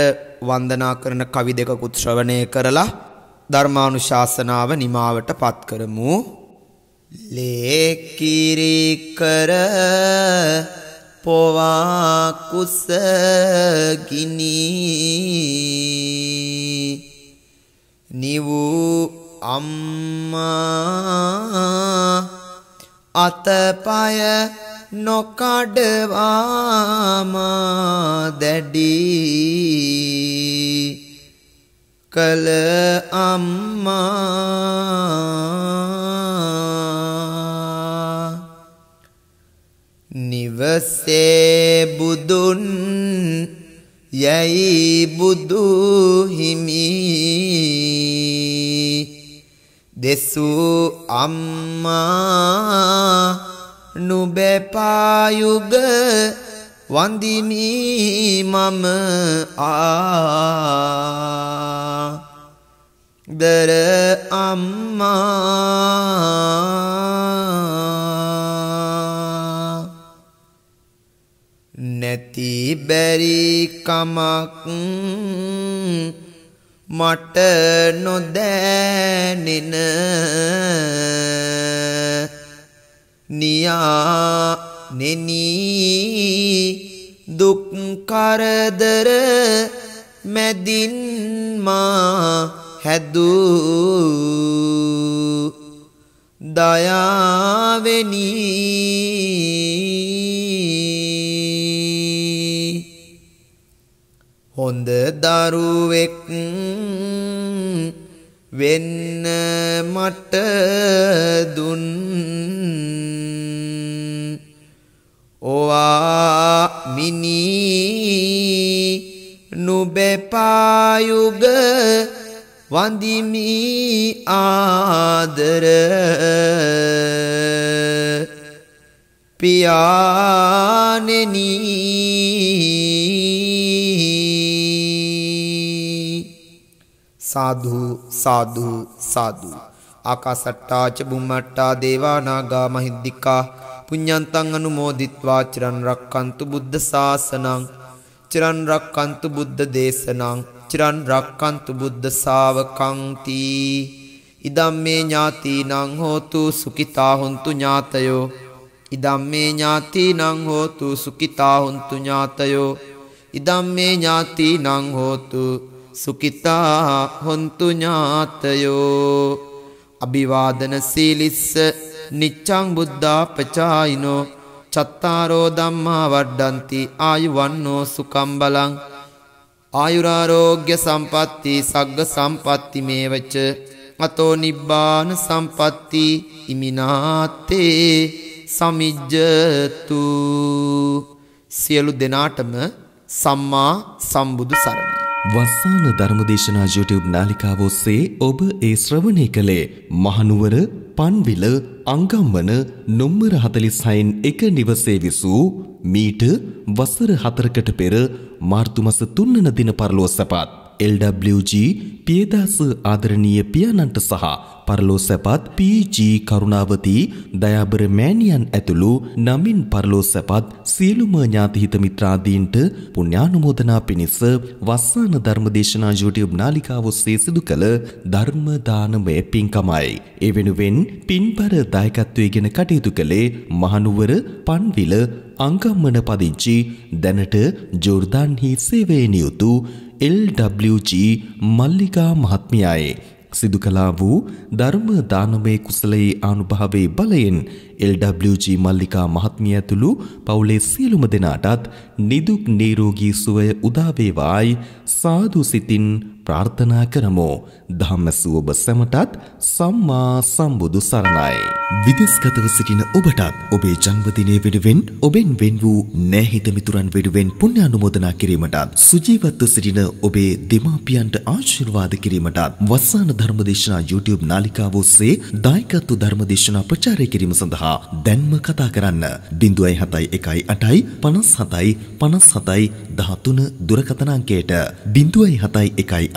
වන්දනා කරන කවි දෙකකුත් ශ්‍රවණය කරලා ධර්මානුශාසනාව නිමාවටපත් කරමු ලේකිරි කර පොවා කුසගිනි නිවූ අම්මා අතපය නොකඩවාම දැඩි කල අම්මා වසේ බුදුන් යැයි බුදුහිමි දෙසූ අම්මා නුබැපායුග වඳිමි මම ආ දර අම්මා නැති බැරි කමක් මට නොදැනෙන නියා නෙනී දුක් කරදර මැදින් මා හැදූ දයාවෙනී හොඳ දරුවෙක් වෙන්න මට දුන් ඔවා මිනී නුබෙපායුග වඳිමි ආදර පියානෙනී සාධු සාධු සාධු ආකාසට්ටා ච බුම්මට්ටා දේවා නාග මහිද්దికා පුඤ්ඤන්තං අනුමෝදිත්වා චිරන් රක්칸තු බුද්ධ ශාසනං චිරන් රක්칸තු බුද්ධ දේශනං චිරන් රක්칸තු බුද්ධ ශාවකං තී ඉදම්මේ ඥාතිනං හෝතු සුඛිතා හොන්තු ඥාතයෝ ඉදම්මේ ඥාතිනං හෝතු සුඛිතා හොන්තු ඥාතයෝ ඉදම්මේ ඥාතිනං හෝතු සුකිතා හොන්තු ඥාතයෝ අභිවාදන සීලිස්ස නිච්චං බුද්ධා පචායිනෝ චත්තාරෝ ධම්මා වඩ්ඩන්ති ආයු වන්නෝ සුකම් බලං ආයුරාරෝග්‍ය සම්පatti සග්ග සම්පatti මේවච අතෝ නිබ්බාන සම්පatti ඉමිනාතේ සමිජ්ජතු සියලු දෙනාටම සම්මා සම්බුදු සරණයි
වස්සාන ධර්මදේශනා YouTube නාලිකාව ඔස්සේ ඔබ ඒ ශ්‍රවණය කළේ මහනුවර පන්විල අංගම්වන නොම්බර 46න් එක නිවසේ විසූ මීට වසර 4කට පෙර මාර්තු මස 3 දින පරලොව සපත් LWG පියදාස ආදරණීය පියාණන්ට සහ පරලෝ සැපත් PG කරුණාවති දයාබර මෑණියන් ඇතුළු නමින් පරලෝ සැපත් සියලුම ඥාතිහිත මිත්‍රාදීන්ට පුණ්‍යානුමෝදනා පිණිස වස්සාන ධර්මදේශනා YouTube නාලිකාව ඔස්සේ සිදු කළ ධර්ම දානමය පින්කමයි. ඒ වෙනුවෙන් පින්බර දායකත්වයේගෙන කටයුතු කළේ මහනුවර පන්විල අංගම්මන පදිංචි දැනට ජෝර්දාන්හි සේවයේ නියුතු එල්.ජී. මල්ලිකා මහත්මියයි සිදු කළා වූ ධර්ම දානමය කුසලයේ ආනුභාවයේ බලයෙන් එල්.ජී. මල්ලිකා මහත්මිය ඇතුළු පවුලේ සියලුම දෙනාටත් නිදුක් නිරෝගී සුවය උදා වේවායි සාදු සිතින් ප්‍රාර්ථනා කරමු. ධම්මසු ඔබ සැමටත් සම්මා සම්බුදු සරණයි. විදේශගතව සිටින ඔබටත් ඔබේ ජන්මදිනය වෙනුවෙන් ඔබෙන් වෙන් වූ නෑහිත මිතුරන් වෙනුවෙන් පුණ්‍ය අනුමෝදනා කිරීමටත් සුජීවත්ව සිටින ඔබේ දෙමාපියන්ට ආශිර්වාද කිරීමටත් වස්සාන ධර්මදේශනා YouTube නාලිකාව ඔස්සේ දායකත්ව ධර්මදේශනා ප්‍රචාරය කිරීම සඳහා දැන්ම කතා කරන්න 0718 57 57 13 දුරකථන අංකයට 0718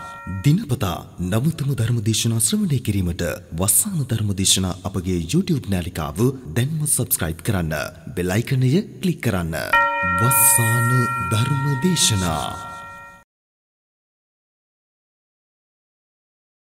දිනපතා නවතම ධර්මදේශනා ශ්‍රවණය කිරීමට වස්සාන ධර්මදේශනා අපගේ YouTube නාලිකාව දැන්ම subscribe කරන්න.
බෙල් අයිකනය ක්ලික් කරන්න. වස්සාන ධර්මදේශනා